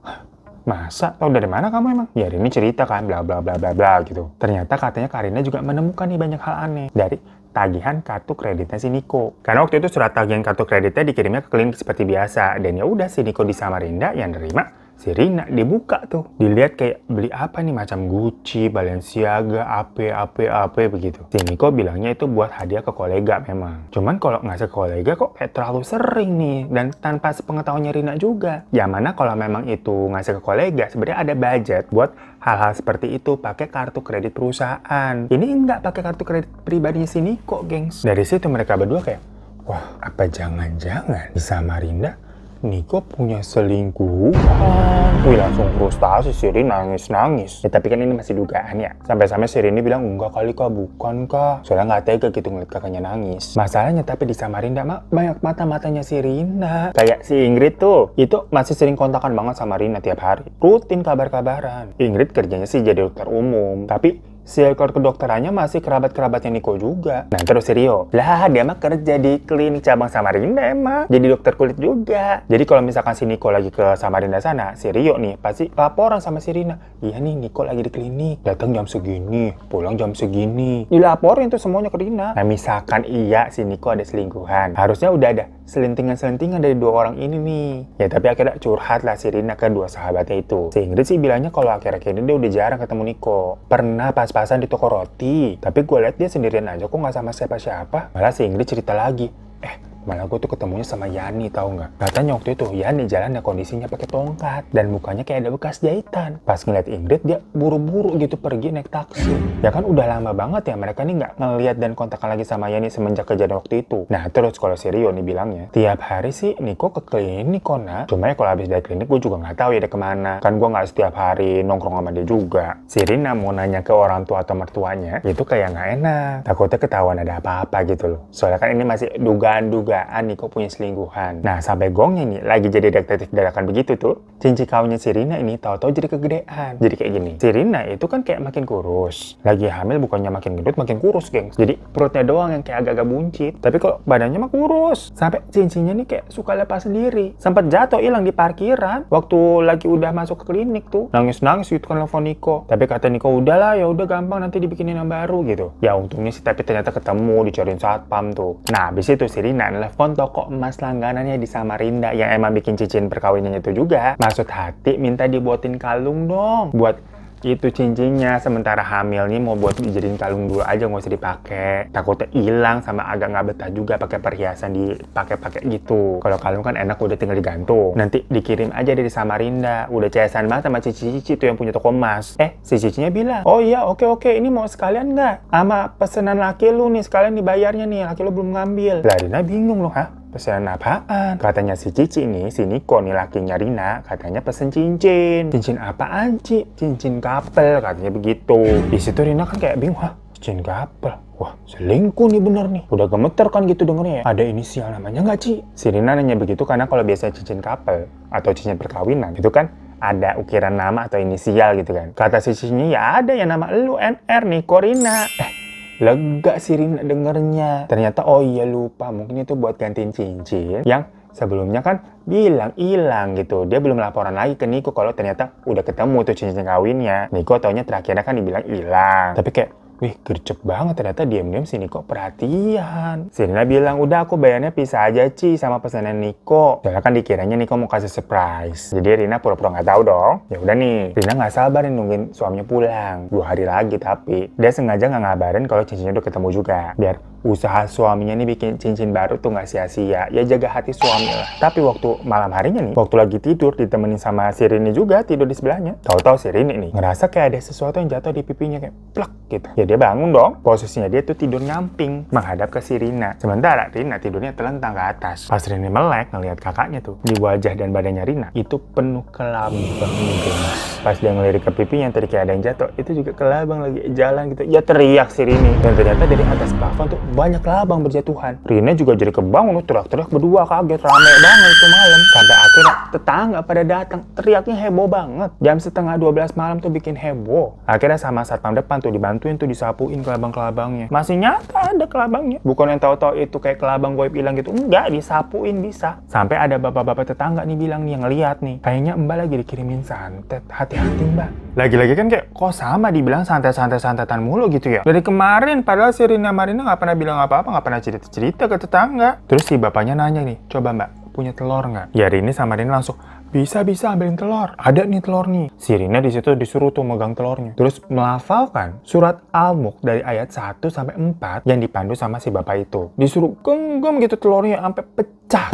Masa? tau dari mana kamu emang? Ya ini cerita kan, bla bla bla bla bla gitu. Ternyata katanya Karina juga menemukan nih banyak hal aneh dari tagihan kartu kreditnya si Niko. Karena waktu itu surat tagihan kartu kreditnya dikirimnya ke klinik seperti biasa. Dan ya udah si Niko di Samarinda yang nerima si Rina dibuka tuh dilihat kayak beli apa nih macam Gucci, Balenciaga, AP, AP, AP begitu si Niko bilangnya itu buat hadiah ke kolega memang cuman kalau ngasih ke kolega kok kayak terlalu sering nih dan tanpa sepengetahuannya Rina juga ya mana kalau memang itu ngasih ke kolega sebenarnya ada budget buat hal-hal seperti itu pakai kartu kredit perusahaan ini enggak pakai kartu kredit pribadinya si Niko gengs dari situ mereka berdua kayak wah apa jangan-jangan di Samarinda Niko punya selingkuhan. Wih langsung frustasi Siri nangis-nangis. Ya tapi kan ini masih dugaan ya. Sampai-sampai Siri ini bilang enggak kali kak bukan kak. Soalnya nggak tega gitu ngeliat kakaknya nangis. Masalahnya tapi di Samarinda mak banyak mata-matanya si Rina. Kayak si Ingrid tuh. Itu masih sering kontakan banget sama Rina tiap hari. Rutin kabar-kabaran. Ingrid kerjanya sih jadi dokter umum. Tapi Circle kedokterannya masih kerabat-kerabatnya Niko juga. Nah terus si Rio, lah dia mah kerja di klinik cabang Samarinda emang. Jadi dokter kulit juga. Jadi kalau misalkan si Niko lagi ke Samarinda sana, si Rio nih pasti laporan sama si Rina. Iya nih Niko lagi di klinik, datang jam segini, pulang jam segini. Dilaporin tuh semuanya ke Rina. Nah misalkan iya si Niko ada selingkuhan, harusnya udah ada selentingan-selentingan dari dua orang ini nih. Ya tapi akhirnya curhat lah si Rina ke dua sahabatnya itu. Si Ingrid sih bilangnya kalau akhir-akhir ini dia udah jarang ketemu Niko. Pernah pas-pasan di toko roti. Tapi gue liat dia sendirian aja kok nggak sama siapa-siapa. Malah si Ingrid cerita lagi. Eh, Malah gue tuh ketemunya sama Yani tahu nggak? Katanya waktu itu Yani jalan ya kondisinya pakai tongkat dan mukanya kayak ada bekas jahitan. Pas ngeliat Ingrid dia buru-buru gitu pergi naik taksi. Ya kan udah lama banget ya mereka nih nggak ngeliat dan kontak lagi sama Yani semenjak kejadian waktu itu. Nah terus kalau si Rio nih bilangnya tiap hari sih Niko ke klinik kona. Cuma ya kalau habis dari klinik gue juga nggak tahu ya dia kemana. Kan gue nggak setiap hari nongkrong sama dia juga. Si Rina mau nanya ke orang tua atau mertuanya itu kayak nggak enak. Takutnya ketahuan ada apa-apa gitu loh. Soalnya kan ini masih dugaan-dugaan dugaan kok punya selingkuhan. Nah, sampai gongnya nih lagi jadi detektif dadakan begitu tuh cincin kawinnya si ini tahu-tahu jadi kegedean. Jadi kayak gini, si itu kan kayak makin kurus. Lagi hamil bukannya makin gendut, makin kurus, gengs. Jadi perutnya doang yang kayak agak-agak buncit. Tapi kalau badannya mah kurus. Sampai cincinnya nih kayak suka lepas sendiri. Sempat jatuh hilang di parkiran. Waktu lagi udah masuk ke klinik tuh. Nangis-nangis gitu kan telepon Niko. Tapi kata Niko, udahlah ya udah gampang nanti dibikinin yang baru gitu. Ya untungnya sih tapi ternyata ketemu, dicariin satpam tuh. Nah, habis itu si Rina toko emas langganannya di Samarinda yang emang bikin cincin perkawinannya itu juga. Mas hasut hati minta dibuatin kalung dong buat itu cincinnya sementara hamil nih mau buat dijadiin kalung dulu aja nggak usah dipakai takutnya hilang sama agak nggak betah juga pakai perhiasan dipakai-pakai gitu kalau kalung kan enak udah tinggal digantung nanti dikirim aja dari Samarinda udah cesan banget sama cici-cici tuh yang punya toko emas eh si cicinya bilang oh iya oke oke ini mau sekalian nggak sama pesenan laki lu nih sekalian dibayarnya nih laki lu belum ngambil lah Rina bingung loh ha Pesanan apaan? Katanya si Cici nih, si Niko nih lakinya Rina, katanya pesen cincin. Cincin apaan, Ci? Cincin kapel, katanya begitu. Di situ Rina kan kayak bingung, hah? Cincin kapel? Wah, selingkuh nih bener nih. Udah gemeter kan gitu dengernya ya. Ada inisial namanya nggak, Ci? Si Rina nanya begitu karena kalau biasanya cincin kapel atau cincin perkawinan, itu kan ada ukiran nama atau inisial gitu kan. Kata si Cici ya ada ya nama lu NR nih, Korina. Eh, Lega sih Rina dengernya. Ternyata oh iya lupa, mungkin itu buat gantiin cincin yang sebelumnya kan bilang hilang gitu. Dia belum laporan lagi ke Niko kalau ternyata udah ketemu tuh cincin kawinnya. Niko taunya terakhirnya kan dibilang hilang. Tapi kayak Wih, gercep banget ternyata diam-diam si Niko perhatian. Si Nina bilang, udah aku bayarnya pisah aja Ci sama pesanan Niko. Soalnya kan dikiranya Niko mau kasih surprise. Jadi Rina pura-pura gak tahu dong. Ya udah nih, Rina gak sabar nih nungguin suaminya pulang. Dua hari lagi tapi. Dia sengaja gak ngabarin kalau cincinnya udah ketemu juga. Biar usaha suaminya nih bikin cincin baru tuh nggak sia-sia. Ya jaga hati suami lah. Tapi waktu malam harinya nih, waktu lagi tidur ditemenin sama si Rini juga tidur di sebelahnya. Tahu-tahu si Rini nih ngerasa kayak ada sesuatu yang jatuh di pipinya kayak plak gitu. Ya dia bangun dong. Posisinya dia tuh tidur nyamping menghadap ke si Rina. Sementara Rina tidurnya telentang ke atas. Pas Rini melek ngelihat kakaknya tuh di wajah dan badannya Rina itu penuh kelabu banget. Pas dia ngelirik ke pipinya tadi kayak ada yang jatuh, itu juga kelabang lagi jalan gitu. Ya teriak si Rini dan ternyata dari atas plafon tuh banyak labang berjatuhan. Rina juga jadi kebangun teriak-teriak berdua kaget rame banget itu malam. Sampai akhirnya tetangga pada datang teriaknya heboh banget. Jam setengah 12 malam tuh bikin heboh. Akhirnya sama satpam depan tuh dibantuin tuh disapuin kelabang-kelabangnya. Masih nyata ada kelabangnya. Bukan yang tahu-tahu itu kayak kelabang gue bilang gitu. Enggak, disapuin bisa. Sampai ada bapak-bapak tetangga nih bilang nih yang lihat nih. Kayaknya mbak lagi dikirimin santet. Hati-hati mbak. Lagi-lagi kan kayak kok sama dibilang santet-santet santetan mulu gitu ya. Dari kemarin padahal si Rina Marina nggak pernah bilang apa-apa, nggak pernah cerita-cerita ke tetangga. Terus si bapaknya nanya nih, coba mbak, punya telur nggak? Ya Rini sama Rini langsung, bisa-bisa ambilin telur. Ada nih telur nih. Si Rina disitu disuruh tuh megang telurnya. Terus melafalkan surat Al-Mulk dari ayat 1 sampai 4 yang dipandu sama si bapak itu. Disuruh genggam gitu telurnya sampai pecah.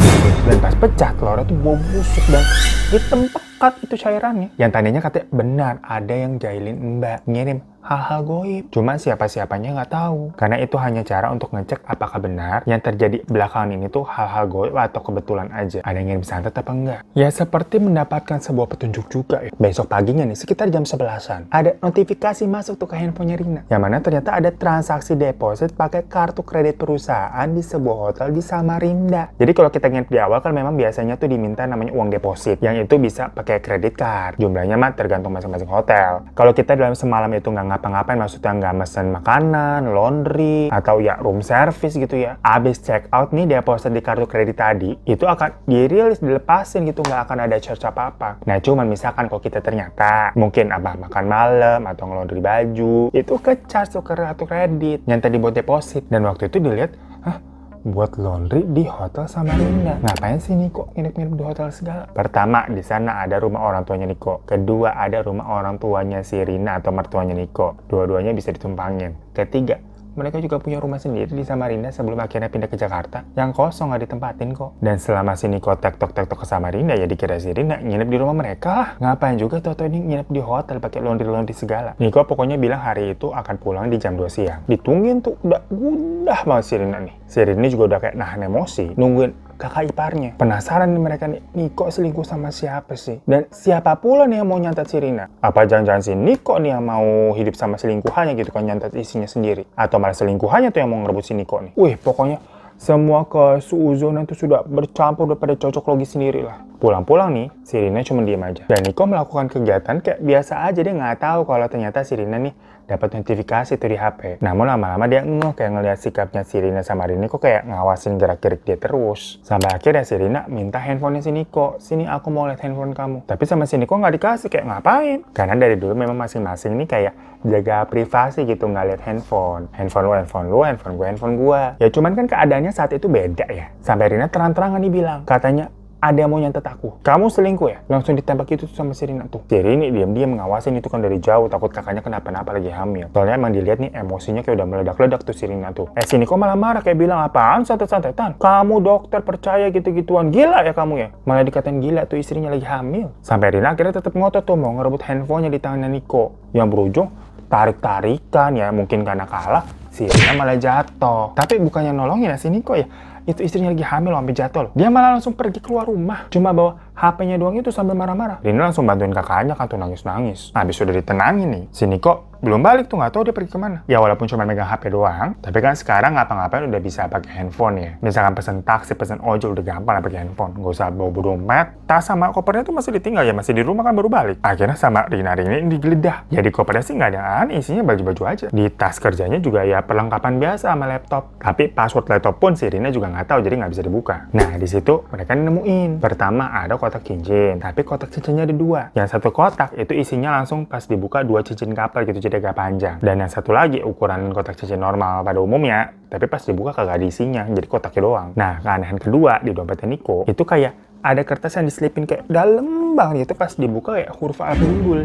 Dan pas pecah telurnya tuh bau busuk dan hitam Sekat itu cairannya. Yang tadinya katanya benar ada yang jahilin Mbak ngirim hal-hal goib. Cuma siapa-siapanya nggak tahu. Karena itu hanya cara untuk ngecek apakah benar yang terjadi belakangan ini tuh hal-hal goib atau kebetulan aja. Ada yang ngirim santet apa enggak. Ya seperti mendapatkan sebuah petunjuk juga ya. Besok paginya nih sekitar jam 11-an ada notifikasi masuk tuh ke handphonenya Rina. Yang mana ternyata ada transaksi deposit pakai kartu kredit perusahaan di sebuah hotel di Samarinda. Jadi kalau kita ingat di awal kan memang biasanya tuh diminta namanya uang deposit. Yang itu bisa pakai kredit card. Jumlahnya mah tergantung masing-masing hotel. Kalau kita dalam semalam itu nggak ngapa-ngapain, maksudnya nggak mesen makanan, laundry, atau ya room service gitu ya. Abis check out nih deposit di kartu kredit tadi, itu akan dirilis, dilepasin gitu, nggak akan ada charge apa-apa. Nah cuman misalkan kalau kita ternyata mungkin apa makan malam atau ngelondri baju, itu ke charge tuh kartu kredit yang tadi buat deposit. Dan waktu itu dilihat, buat laundry di Hotel sama Samarinda. Ngapain sih Niko nginep-nginep di hotel segala? Pertama, di sana ada rumah orang tuanya Niko. Kedua, ada rumah orang tuanya si Rina atau mertuanya Niko. Dua-duanya bisa ditumpangin. Ketiga, mereka juga punya rumah sendiri di Samarinda sebelum akhirnya pindah ke Jakarta. Yang kosong gak ditempatin kok. Dan selama si Niko tek tektok ke Samarinda ya dikira si Rina nginep di rumah mereka lah. Ngapain juga Toto ini nginep di hotel pakai laundry-laundry segala. Niko pokoknya bilang hari itu akan pulang di jam 2 siang. Ditungguin tuh udah gundah banget si Rina nih. Si Rina juga udah kayak nahan emosi. Nungguin kakak iparnya. Penasaran nih mereka nih, Niko selingkuh sama siapa sih? Dan siapa pula nih yang mau nyantet si Apa jangan-jangan si Niko nih yang mau hidup sama selingkuhannya gitu kan nyantet isinya sendiri? Atau malah selingkuhannya tuh yang mau ngerebut si Niko nih? Wih, pokoknya semua ke kesuuzon itu sudah bercampur daripada pada cocok logi sendiri lah. Pulang-pulang nih, Sirina cuma diem aja. Dan Niko melakukan kegiatan kayak biasa aja dia nggak tahu kalau ternyata Sirina nih dapat notifikasi tuh di HP. Namun lama-lama dia ngeh kayak ngelihat sikapnya si sama Rini kok kayak ngawasin gerak-gerik dia terus. Sampai akhirnya si minta handphonenya si Niko. Sini aku mau lihat handphone kamu. Tapi sama si Niko nggak dikasih kayak ngapain? Karena dari dulu memang masing-masing nih kayak jaga privasi gitu nggak lihat handphone. Handphone lu, handphone lu, handphone gue, handphone gue. Ya cuman kan keadaannya saat itu beda ya. Sampai Rina terang-terangan dibilang. Katanya ada yang mau nyantet aku. Kamu selingkuh ya? Langsung ditembak itu sama si Rina tuh. Jadi ini diam-diam ngawasin itu kan dari jauh, takut kakaknya kenapa-napa lagi hamil. Soalnya emang dilihat nih emosinya kayak udah meledak-ledak tuh si Rina tuh. Eh sini kok malah marah kayak bilang apaan santet-santetan? Kamu dokter percaya gitu-gituan, gila ya kamu ya? Malah dikatain gila tuh istrinya lagi hamil. Sampai Rina akhirnya tetap ngotot tuh mau ngerebut handphonenya di tangannya Niko. Yang berujung tarik-tarikan ya mungkin karena kalah si Rina malah jatuh. Tapi bukannya nolongin ya si Niko ya, itu istrinya lagi hamil sampai jatuh Dia malah langsung pergi keluar rumah. Cuma bawa HP-nya doang itu sambil marah-marah. Rino langsung bantuin kakaknya kan tuh nangis-nangis. Nah, habis udah ditenangin nih, si Niko belum balik tuh nggak tahu dia pergi kemana. Ya walaupun cuma megang HP doang, tapi kan sekarang ngapa-ngapain udah bisa pakai handphone ya. Misalkan pesen taksi, pesen ojol udah gampang lah pakai handphone. Gak usah bawa dompet. Tas sama kopernya tuh masih ditinggal ya, masih di rumah kan baru balik. Akhirnya sama Rina Rina ini digeledah. Jadi ya, kopernya sih nggak ada yang aneh, isinya baju-baju aja. Di tas kerjanya juga ya perlengkapan biasa sama laptop. Tapi password laptop pun si Rina juga nggak tahu, jadi nggak bisa dibuka. Nah di situ mereka nemuin. Pertama ada kotak cincin tapi kotak cincinnya ada dua yang satu kotak itu isinya langsung pas dibuka dua cincin kapal gitu jadi agak panjang dan yang satu lagi ukuran kotak cincin normal pada umumnya tapi pas dibuka kagak ada isinya jadi kotaknya doang nah keanehan kedua di dompetnya Niko itu kayak ada kertas yang diselipin kayak dalam banget itu pas dibuka kayak huruf A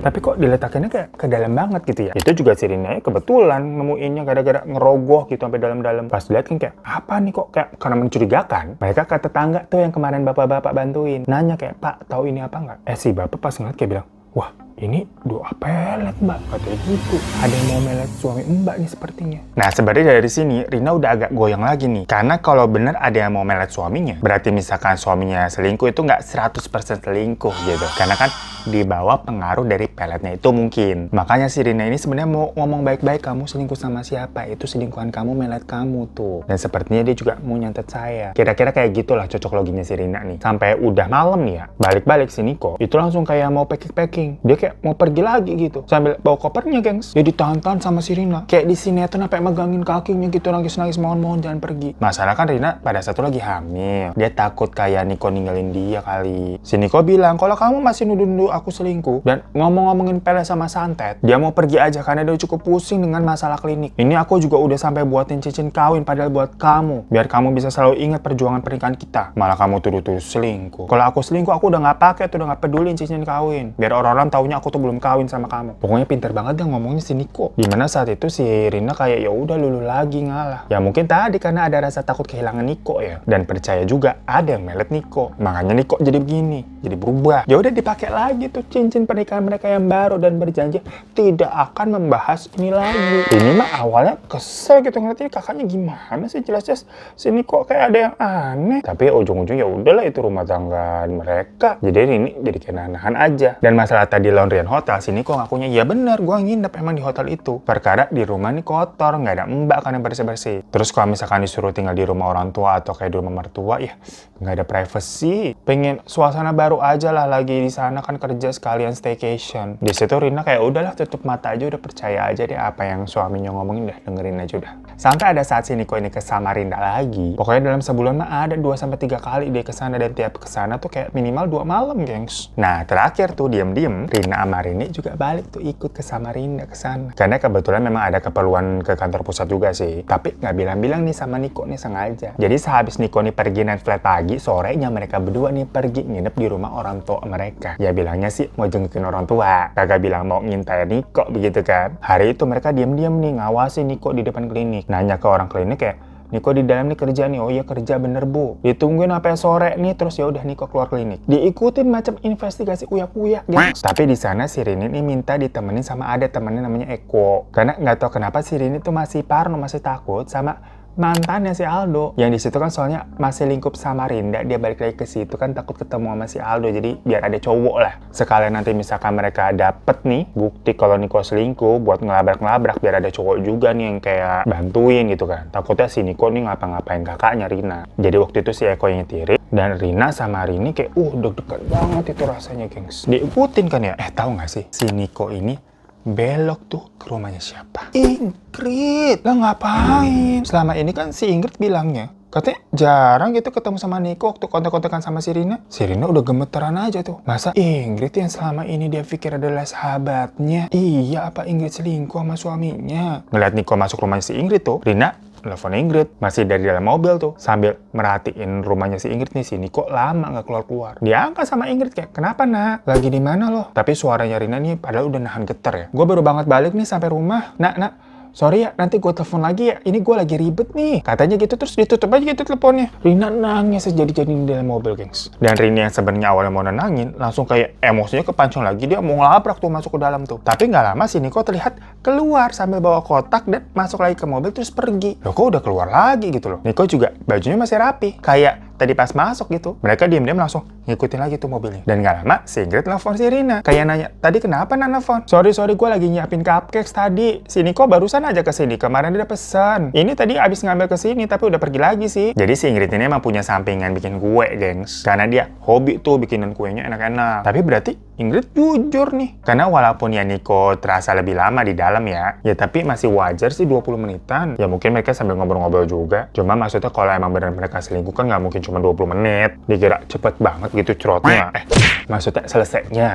tapi kok diletakinnya kayak ke dalam banget gitu ya itu juga sirine kebetulan nemuinnya gara-gara ngerogoh gitu sampai dalam-dalam pas lihat kan kayak apa nih kok kayak karena mencurigakan mereka kata tetangga tuh yang kemarin bapak-bapak bantuin nanya kayak pak tahu ini apa nggak eh si bapak pas ngeliat kayak bilang wah ini doa pelet ya, mbak katanya gitu ada yang mau melet suami mbak nih sepertinya nah sebenarnya dari sini Rina udah agak goyang lagi nih karena kalau bener ada yang mau melet suaminya berarti misalkan suaminya selingkuh itu nggak 100% selingkuh gitu karena kan di bawah pengaruh dari peletnya itu mungkin. Makanya si Rina ini sebenarnya mau ngomong baik-baik kamu selingkuh sama siapa, itu selingkuhan kamu melet kamu tuh. Dan sepertinya dia juga mau nyantet saya. Kira-kira kayak gitulah cocok loginya si Rina nih. Sampai udah malam nih ya, balik-balik sini kok itu langsung kayak mau packing-packing. Dia kayak kayak mau pergi lagi gitu sambil bawa kopernya gengs jadi tahan-tahan sama si Rina kayak di sini sinetron nape megangin kakinya gitu nangis-nangis mohon-mohon jangan pergi masalah kan Rina pada satu lagi hamil dia takut kayak Niko ninggalin dia kali si Niko bilang kalau kamu masih nuduh-nuduh aku selingkuh dan ngomong-ngomongin Pele sama Santet dia mau pergi aja karena dia cukup pusing dengan masalah klinik ini aku juga udah sampai buatin cincin kawin padahal buat kamu biar kamu bisa selalu ingat perjuangan pernikahan kita malah kamu tuduh-tuduh selingkuh kalau aku selingkuh aku udah nggak pakai tuh udah nggak peduli cincin kawin biar orang-orang tahunya aku tuh belum kawin sama kamu. Pokoknya pinter banget dia ngomongnya si Niko. Dimana saat itu si Rina kayak ya udah lulu lagi ngalah. Ya mungkin tadi karena ada rasa takut kehilangan Niko ya. Dan percaya juga ada yang melet Niko. Makanya Niko jadi begini, jadi berubah. Ya udah dipakai lagi tuh cincin pernikahan mereka yang baru dan berjanji tidak akan membahas ini lagi. Ini mah awalnya kesel gitu ngeliatnya kakaknya gimana sih jelas-jelas si Niko kayak ada yang aneh. Tapi ujung-ujung ya udahlah itu rumah tangga mereka. Jadi ini jadi nahan aja. Dan masalah tadi lawan pemberian hotel sini kok ngakunya ya bener gue nginep emang di hotel itu perkara di rumah ini kotor nggak ada mbak kan yang bersih-bersih terus kalau misalkan disuruh tinggal di rumah orang tua atau kayak di rumah mertua ya nggak ada privacy pengen suasana baru aja lah lagi di sana kan kerja sekalian staycation di situ Rina kayak udahlah tutup mata aja udah percaya aja deh apa yang suaminya ngomongin udah dengerin aja udah Sampai ada saat si Niko ini ke Samarinda lagi. Pokoknya dalam sebulan mah ada 2 sampai 3 kali dia ke sana dan tiap ke sana tuh kayak minimal 2 malam, gengs. Nah, terakhir tuh diam-diam Rina sama Rini juga balik tuh ikut ke Samarinda ke sana. Karena kebetulan memang ada keperluan ke kantor pusat juga sih. Tapi nggak bilang-bilang nih sama Niko nih sengaja. Jadi sehabis Niko nih pergi naik flight pagi, sorenya mereka berdua nih pergi nginep di rumah orang tua mereka. Ya bilangnya sih mau jengukin orang tua. Kagak bilang mau ngintai Niko begitu kan. Hari itu mereka diam-diam nih ngawasi Niko di depan klinik nanya ke orang klinik kayak Niko di dalam nih kerja nih, oh iya kerja bener bu. Ditungguin sampai sore nih, terus ya udah Niko keluar klinik. Diikutin macam investigasi uyak-uyak gitu. Tapi di sana si Rini ini minta ditemenin sama ada temennya namanya Eko. Karena nggak tahu kenapa si Rini tuh masih parno, masih takut sama mantannya si Aldo yang di situ kan soalnya masih lingkup sama Rinda dia balik lagi ke situ kan takut ketemu sama si Aldo jadi biar ada cowok lah sekalian nanti misalkan mereka dapet nih bukti kalau Niko selingkuh buat ngelabrak-ngelabrak biar ada cowok juga nih yang kayak bantuin gitu kan takutnya si Niko nih ngapa-ngapain kakaknya Rina jadi waktu itu si Eko yang tirik dan Rina sama Rini kayak uh deg-degan banget itu rasanya gengs diikutin kan ya eh tahu nggak sih si Niko ini belok tuh ke rumahnya siapa? Ingrid! Lah ngapain? Selama ini kan si Ingrid bilangnya, katanya jarang gitu ketemu sama Niko waktu kontak-kontakan sama Sirina. Sirina udah gemeteran aja tuh. Masa Ingrid yang selama ini dia pikir adalah sahabatnya? Iya, apa Ingrid selingkuh sama suaminya? Ngeliat Niko masuk rumahnya si Ingrid tuh, Rina telepon Ingrid. Masih dari dalam mobil tuh, sambil merhatiin rumahnya si Ingrid nih, sini kok lama nggak keluar-keluar. Diangkat sama Ingrid kayak, kenapa nak? Lagi di mana loh? Tapi suaranya Rina nih padahal udah nahan geter ya. Gue baru banget balik nih sampai rumah. Nak, nak, sorry ya nanti gue telepon lagi ya ini gue lagi ribet nih katanya gitu terus ditutup aja gitu teleponnya Rina nangis sejadi-jadi di dalam mobil gengs dan Rina yang sebenarnya awalnya mau nenangin langsung kayak emosinya kepancung lagi dia mau ngelabrak tuh masuk ke dalam tuh tapi nggak lama si Niko terlihat keluar sambil bawa kotak dan masuk lagi ke mobil terus pergi loh kok udah keluar lagi gitu loh Niko juga bajunya masih rapi kayak tadi pas masuk gitu mereka diam-diam langsung ngikutin lagi tuh mobilnya dan gak lama si Ingrid nelfon si Rina kayak nanya tadi kenapa Nana nelfon sorry sorry gue lagi nyiapin cupcakes tadi Sini Niko barusan aja ke sini. kemarin dia udah pesan ini tadi abis ngambil ke sini, tapi udah pergi lagi sih jadi si Ingrid ini emang punya sampingan bikin kue gengs karena dia hobi tuh bikinin kuenya enak-enak tapi berarti Ingrid jujur nih. Karena walaupun ya Niko terasa lebih lama di dalam ya, ya tapi masih wajar sih 20 menitan. Ya mungkin mereka sambil ngobrol-ngobrol juga. Cuma maksudnya kalau emang benar mereka selingkuh kan nggak mungkin cuma 20 menit. Dikira cepet banget gitu cerotnya. Eh, maksudnya selesainya.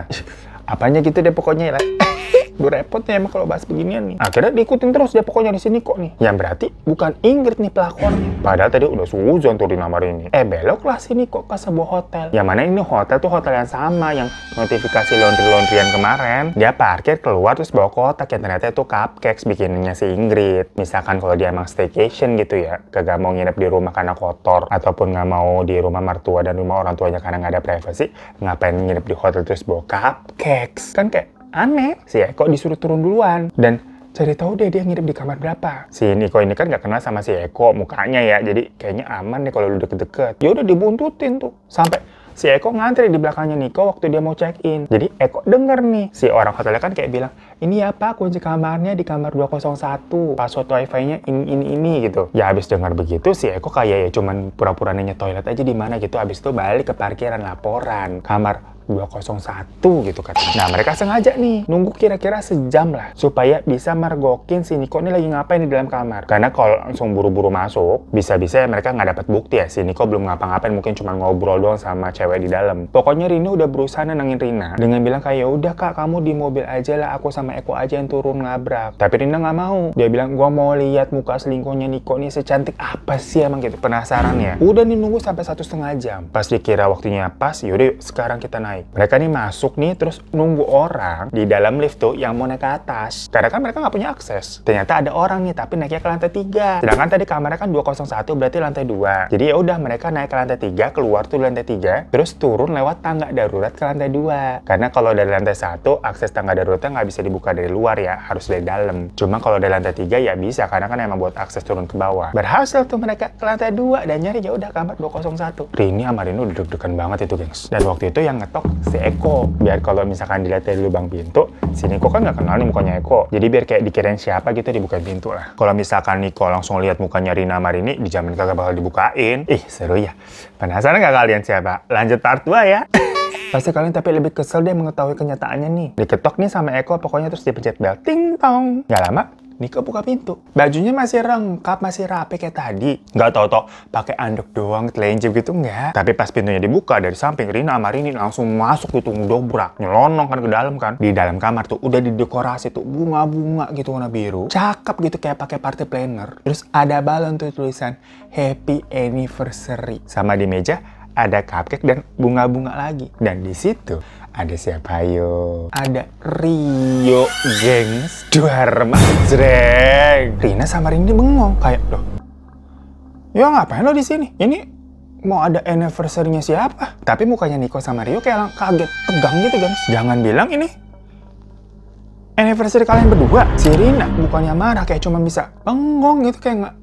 Apanya gitu deh pokoknya ya. Eh, Gue repot nih emang kalau bahas beginian nih. Akhirnya diikutin terus dia pokoknya di sini kok nih. Yang berarti bukan Ingrid nih pelakonnya. Padahal tadi udah suhu tuh di nomor ini. Eh beloklah sini kok ke sebuah hotel. Yang mana ini hotel tuh hotel yang sama yang notifikasi laundry-laundryan kemarin. Dia parkir keluar terus bawa kotak yang ternyata itu cupcakes bikinnya si Ingrid. Misalkan kalau dia emang staycation gitu ya. Kagak mau nginep di rumah karena kotor. Ataupun nggak mau di rumah mertua dan rumah orang tuanya karena nggak ada privacy. Ngapain nginep di hotel terus bawa cupcakes. Kan kayak aneh si Eko disuruh turun duluan dan cari tahu deh dia nginep di kamar berapa. Si Niko ini kan gak kenal sama si Eko mukanya ya, jadi kayaknya aman nih kalau lu deket-deket. Ya udah dibuntutin tuh sampai si Eko ngantri di belakangnya Niko waktu dia mau check in. Jadi Eko denger nih, si orang hotelnya kan kayak bilang, ini ya pak kunci kamarnya di kamar 201, password wifi-nya ini, ini, ini gitu. Ya abis dengar begitu si Eko kayak ya cuman pura-pura nanya toilet aja di mana gitu, abis itu balik ke parkiran laporan. Kamar 201 gitu kan. Nah mereka sengaja nih nunggu kira-kira sejam lah supaya bisa mergokin si Niko ini lagi ngapain di dalam kamar. Karena kalau langsung buru-buru masuk bisa-bisa ya mereka nggak dapat bukti ya si Niko belum ngapa-ngapain mungkin cuma ngobrol doang sama cewek di dalam. Pokoknya Rina udah berusaha nenangin Rina dengan bilang kayak ya udah kak kamu di mobil aja lah aku sama Eko aja yang turun ngabrak. Tapi Rina nggak mau. Dia bilang gua mau lihat muka selingkuhnya Niko nih secantik apa sih emang gitu penasaran ya. Udah nih nunggu sampai satu setengah jam. Pas dikira waktunya pas yaudah yuk, sekarang kita naik naik. Mereka nih masuk nih terus nunggu orang di dalam lift tuh yang mau naik ke atas. Karena kan mereka nggak punya akses. Ternyata ada orang nih tapi naiknya ke lantai 3. Sedangkan tadi kamarnya kan 201 berarti lantai 2. Jadi ya udah mereka naik ke lantai 3, keluar tuh lantai 3, terus turun lewat tangga darurat ke lantai 2. Karena kalau dari lantai 1 akses tangga daruratnya nggak bisa dibuka dari luar ya, harus dari dalam. Cuma kalau dari lantai 3 ya bisa karena kan emang buat akses turun ke bawah. Berhasil tuh mereka ke lantai 2 dan nyari ya udah kamar 201. Rini sama Rino deg-degan banget itu, gengs. Dan waktu itu yang ngetok si Eko biar kalau misalkan dilihat dari lubang pintu si Niko kan nggak kenal nih mukanya Eko jadi biar kayak dikirain siapa gitu dibuka pintu lah kalau misalkan Niko langsung lihat mukanya Rina Marini dijamin kagak bakal dibukain ih seru ya penasaran nggak kalian siapa lanjut part 2 ya Pasti kalian tapi lebih kesel deh mengetahui kenyataannya nih. Diketok nih sama Eko, pokoknya terus dipencet bel. Ting tong. Gak lama, Niko buka pintu. Bajunya masih lengkap, masih rapi kayak tadi. Nggak tau tau pakai anduk doang, telanjang gitu nggak. Tapi pas pintunya dibuka dari samping, Rina sama Rini langsung masuk gitu, ngedobrak. Nyelonong kan ke dalam kan. Di dalam kamar tuh udah didekorasi tuh bunga-bunga gitu warna biru. Cakep gitu kayak pakai party planner. Terus ada balon tuh tulisan Happy Anniversary. Sama di meja ada cupcake dan bunga-bunga lagi. Dan di situ ada siapa yo? Ada Rio Gengs Dharma Jreng. Rina sama Rini bengong kayak loh. Yo ya ngapain lo di sini? Ini mau ada anniversary-nya siapa? Tapi mukanya Niko sama Rio kayak kaget, tegang gitu Gengs. Jangan bilang ini anniversary kalian berdua. Si Rina mukanya marah kayak cuma bisa bengong gitu kayak nggak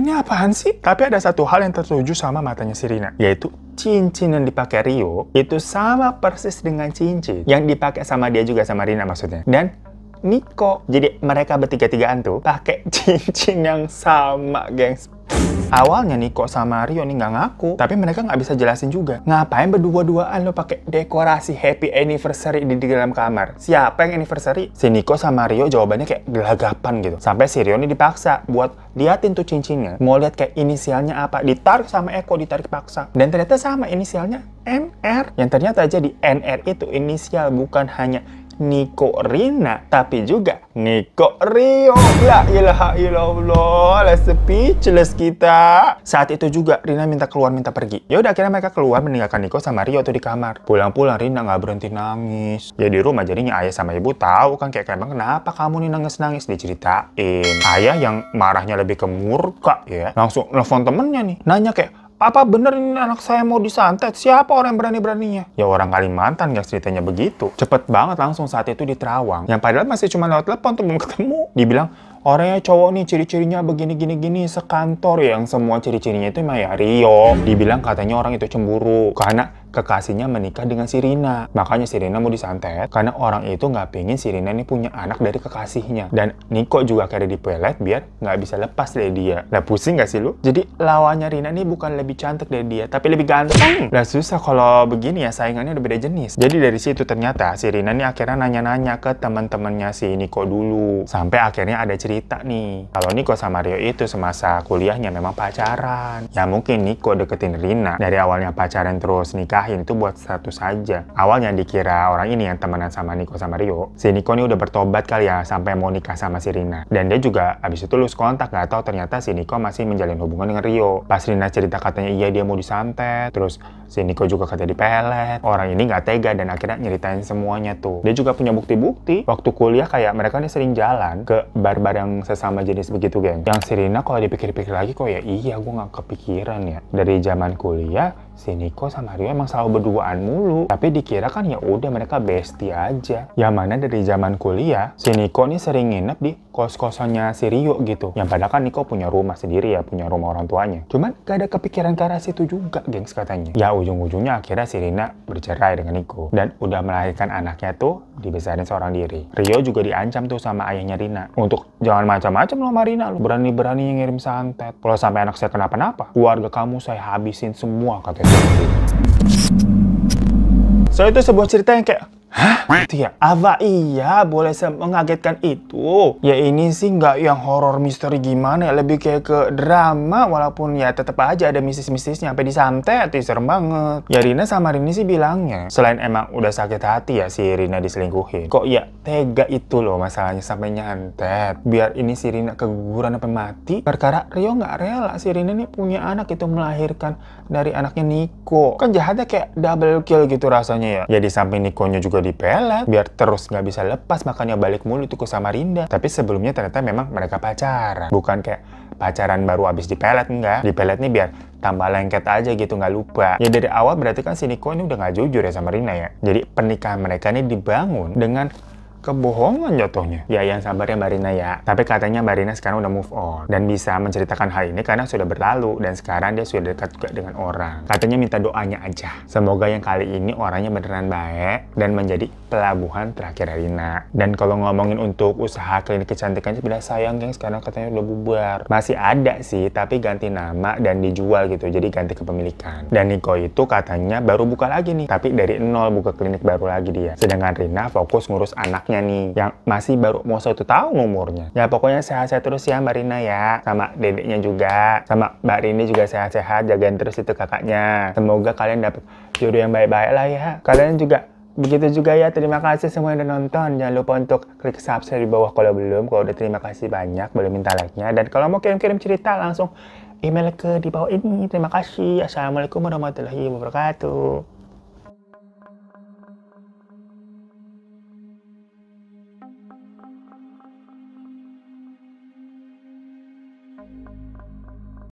ini apaan sih? Tapi ada satu hal yang tertuju sama matanya Sirina, yaitu cincin yang dipakai Rio itu sama persis dengan cincin yang dipakai sama dia juga sama Rina maksudnya. Dan Niko. Jadi mereka bertiga-tigaan tuh pakai cincin yang sama, gengs. Awalnya niko sama Rio nih nggak ngaku, tapi mereka nggak bisa jelasin juga. Ngapain berdua-duaan lo pakai dekorasi happy anniversary di, di dalam kamar? Siapa yang anniversary? Si Niko sama Rio jawabannya kayak gelagapan gitu. Sampai si Rio nih dipaksa buat liatin tuh cincinnya. Mau lihat kayak inisialnya apa? Ditarik sama Eko, ditarik paksa. Dan ternyata sama inisialnya MR. Yang ternyata aja di NR itu inisial bukan hanya Niko Rina tapi juga Niko Rio. La ilaha illallah, lah speechless kita. Saat itu juga Rina minta keluar minta pergi. Ya udah akhirnya mereka keluar meninggalkan Niko sama Rio tuh di kamar. Pulang-pulang Rina nggak berhenti nangis. Ya di rumah jadinya ayah sama ibu tahu kan kayak kayak kenapa kamu nih nangis-nangis diceritain. Ayah yang marahnya lebih ke murka ya langsung nelfon temennya nih nanya kayak apa bener ini anak saya mau disantet? Siapa orang yang berani-beraninya? Ya orang Kalimantan gak ceritanya begitu. Cepet banget langsung saat itu di Terawang. Yang padahal masih cuma lewat telepon tuh belum ketemu. Dibilang, orangnya cowok nih ciri-cirinya begini-gini-gini sekantor yang semua ciri-cirinya itu Maya Rio. Dibilang katanya orang itu cemburu. Karena kekasihnya menikah dengan Sirina. Makanya Sirina mau disantet karena orang itu nggak pengen Sirina ini punya anak dari kekasihnya. Dan Niko juga kayak di dipelet biar nggak bisa lepas dari dia. Nah pusing nggak sih lu? Jadi lawannya Rina ini bukan lebih cantik dari dia, tapi lebih ganteng. Nah susah kalau begini ya saingannya udah beda jenis. Jadi dari situ ternyata Sirina ini akhirnya nanya-nanya ke teman-temannya si Niko dulu. Sampai akhirnya ada cerita nih. Kalau Niko sama Rio itu semasa kuliahnya memang pacaran. Ya mungkin Niko deketin Rina dari awalnya pacaran terus nikah ini itu buat satu saja. Awalnya dikira orang ini yang temenan sama Niko sama Rio. Si Niko ini udah bertobat kali ya sampai mau nikah sama si Rina. Dan dia juga abis itu lulus kontak gak tau ternyata si Niko masih menjalin hubungan dengan Rio. Pas Rina cerita katanya iya dia mau disantet, terus si Niko juga katanya dipelet. Orang ini gak tega dan akhirnya nyeritain semuanya tuh. Dia juga punya bukti-bukti. Waktu kuliah kayak mereka nih sering jalan ke bar-bar yang sesama jenis begitu, geng. Yang si Rina kalau dipikir-pikir lagi kok ya iya gue gak kepikiran ya. Dari zaman kuliah si Niko sama Rio emang selalu berduaan mulu. Tapi dikira kan ya udah mereka bestie aja. Yang mana dari zaman kuliah, si Niko ini sering nginep di kos-kosannya si Rio gitu. Yang padahal kan Niko punya rumah sendiri ya, punya rumah orang tuanya. Cuman gak ada kepikiran ke arah situ juga, gengs katanya. Ya ujung-ujungnya akhirnya si Rina bercerai dengan Niko. Dan udah melahirkan anaknya tuh dibesarin seorang diri. Rio juga diancam tuh sama ayahnya Rina. Untuk jangan macam-macam loh, sama Rina lo. Berani-berani ngirim santet. Kalau sampai anak saya kenapa-napa, keluarga kamu saya habisin semua katanya. So itu sebuah cerita yang kayak Hah? Gitu ya? Apa iya boleh mengagetkan itu? Ya ini sih nggak yang horor misteri gimana ya. Lebih kayak ke drama walaupun ya tetap aja ada mistis-mistisnya. Sampai disantet, ya serem banget. Ya Rina sama Rini sih bilangnya. Selain emang udah sakit hati ya si Rina diselingkuhin. Kok ya tega itu loh masalahnya sampai nyantet biar ini si Rina keguguran apa mati perkara Rio nggak rela si Rina nih punya anak itu melahirkan dari anaknya Niko kan jahatnya kayak double kill gitu rasanya ya jadi ya sampai Nikonya juga dipelet biar terus nggak bisa lepas makanya balik mulu itu ke Samarinda tapi sebelumnya ternyata memang mereka pacaran bukan kayak pacaran baru abis dipelet enggak dipelet nih biar tambah lengket aja gitu nggak lupa ya dari awal berarti kan si Niko ini udah nggak jujur ya sama Rina ya jadi pernikahan mereka ini dibangun dengan kebohongan jatuhnya. Ya yang sabar ya Mbak Rina ya. Tapi katanya Mbak Rina sekarang udah move on dan bisa menceritakan hal ini karena sudah berlalu dan sekarang dia sudah dekat juga dengan orang. Katanya minta doanya aja. Semoga yang kali ini orangnya beneran baik dan menjadi pelabuhan terakhir Rina. Dan kalau ngomongin untuk usaha klinik kecantikan sebenarnya sayang geng sekarang katanya udah bubar. Masih ada sih tapi ganti nama dan dijual gitu. Jadi ganti kepemilikan. Dan Niko itu katanya baru buka lagi nih. Tapi dari nol buka klinik baru lagi dia. Sedangkan Rina fokus ngurus anaknya anaknya nih yang masih baru mau satu tahun umurnya ya pokoknya sehat-sehat terus ya Mbak Rina ya sama dedeknya juga sama Mbak Rini juga sehat-sehat jagain terus itu kakaknya semoga kalian dapat jodoh yang baik-baik lah ya kalian juga Begitu juga ya, terima kasih semua yang udah nonton. Jangan lupa untuk klik subscribe di bawah kalau belum. Kalau udah terima kasih banyak, boleh minta like-nya. Dan kalau mau kirim-kirim cerita, langsung email ke di bawah ini. Terima kasih. Assalamualaikum warahmatullahi wabarakatuh.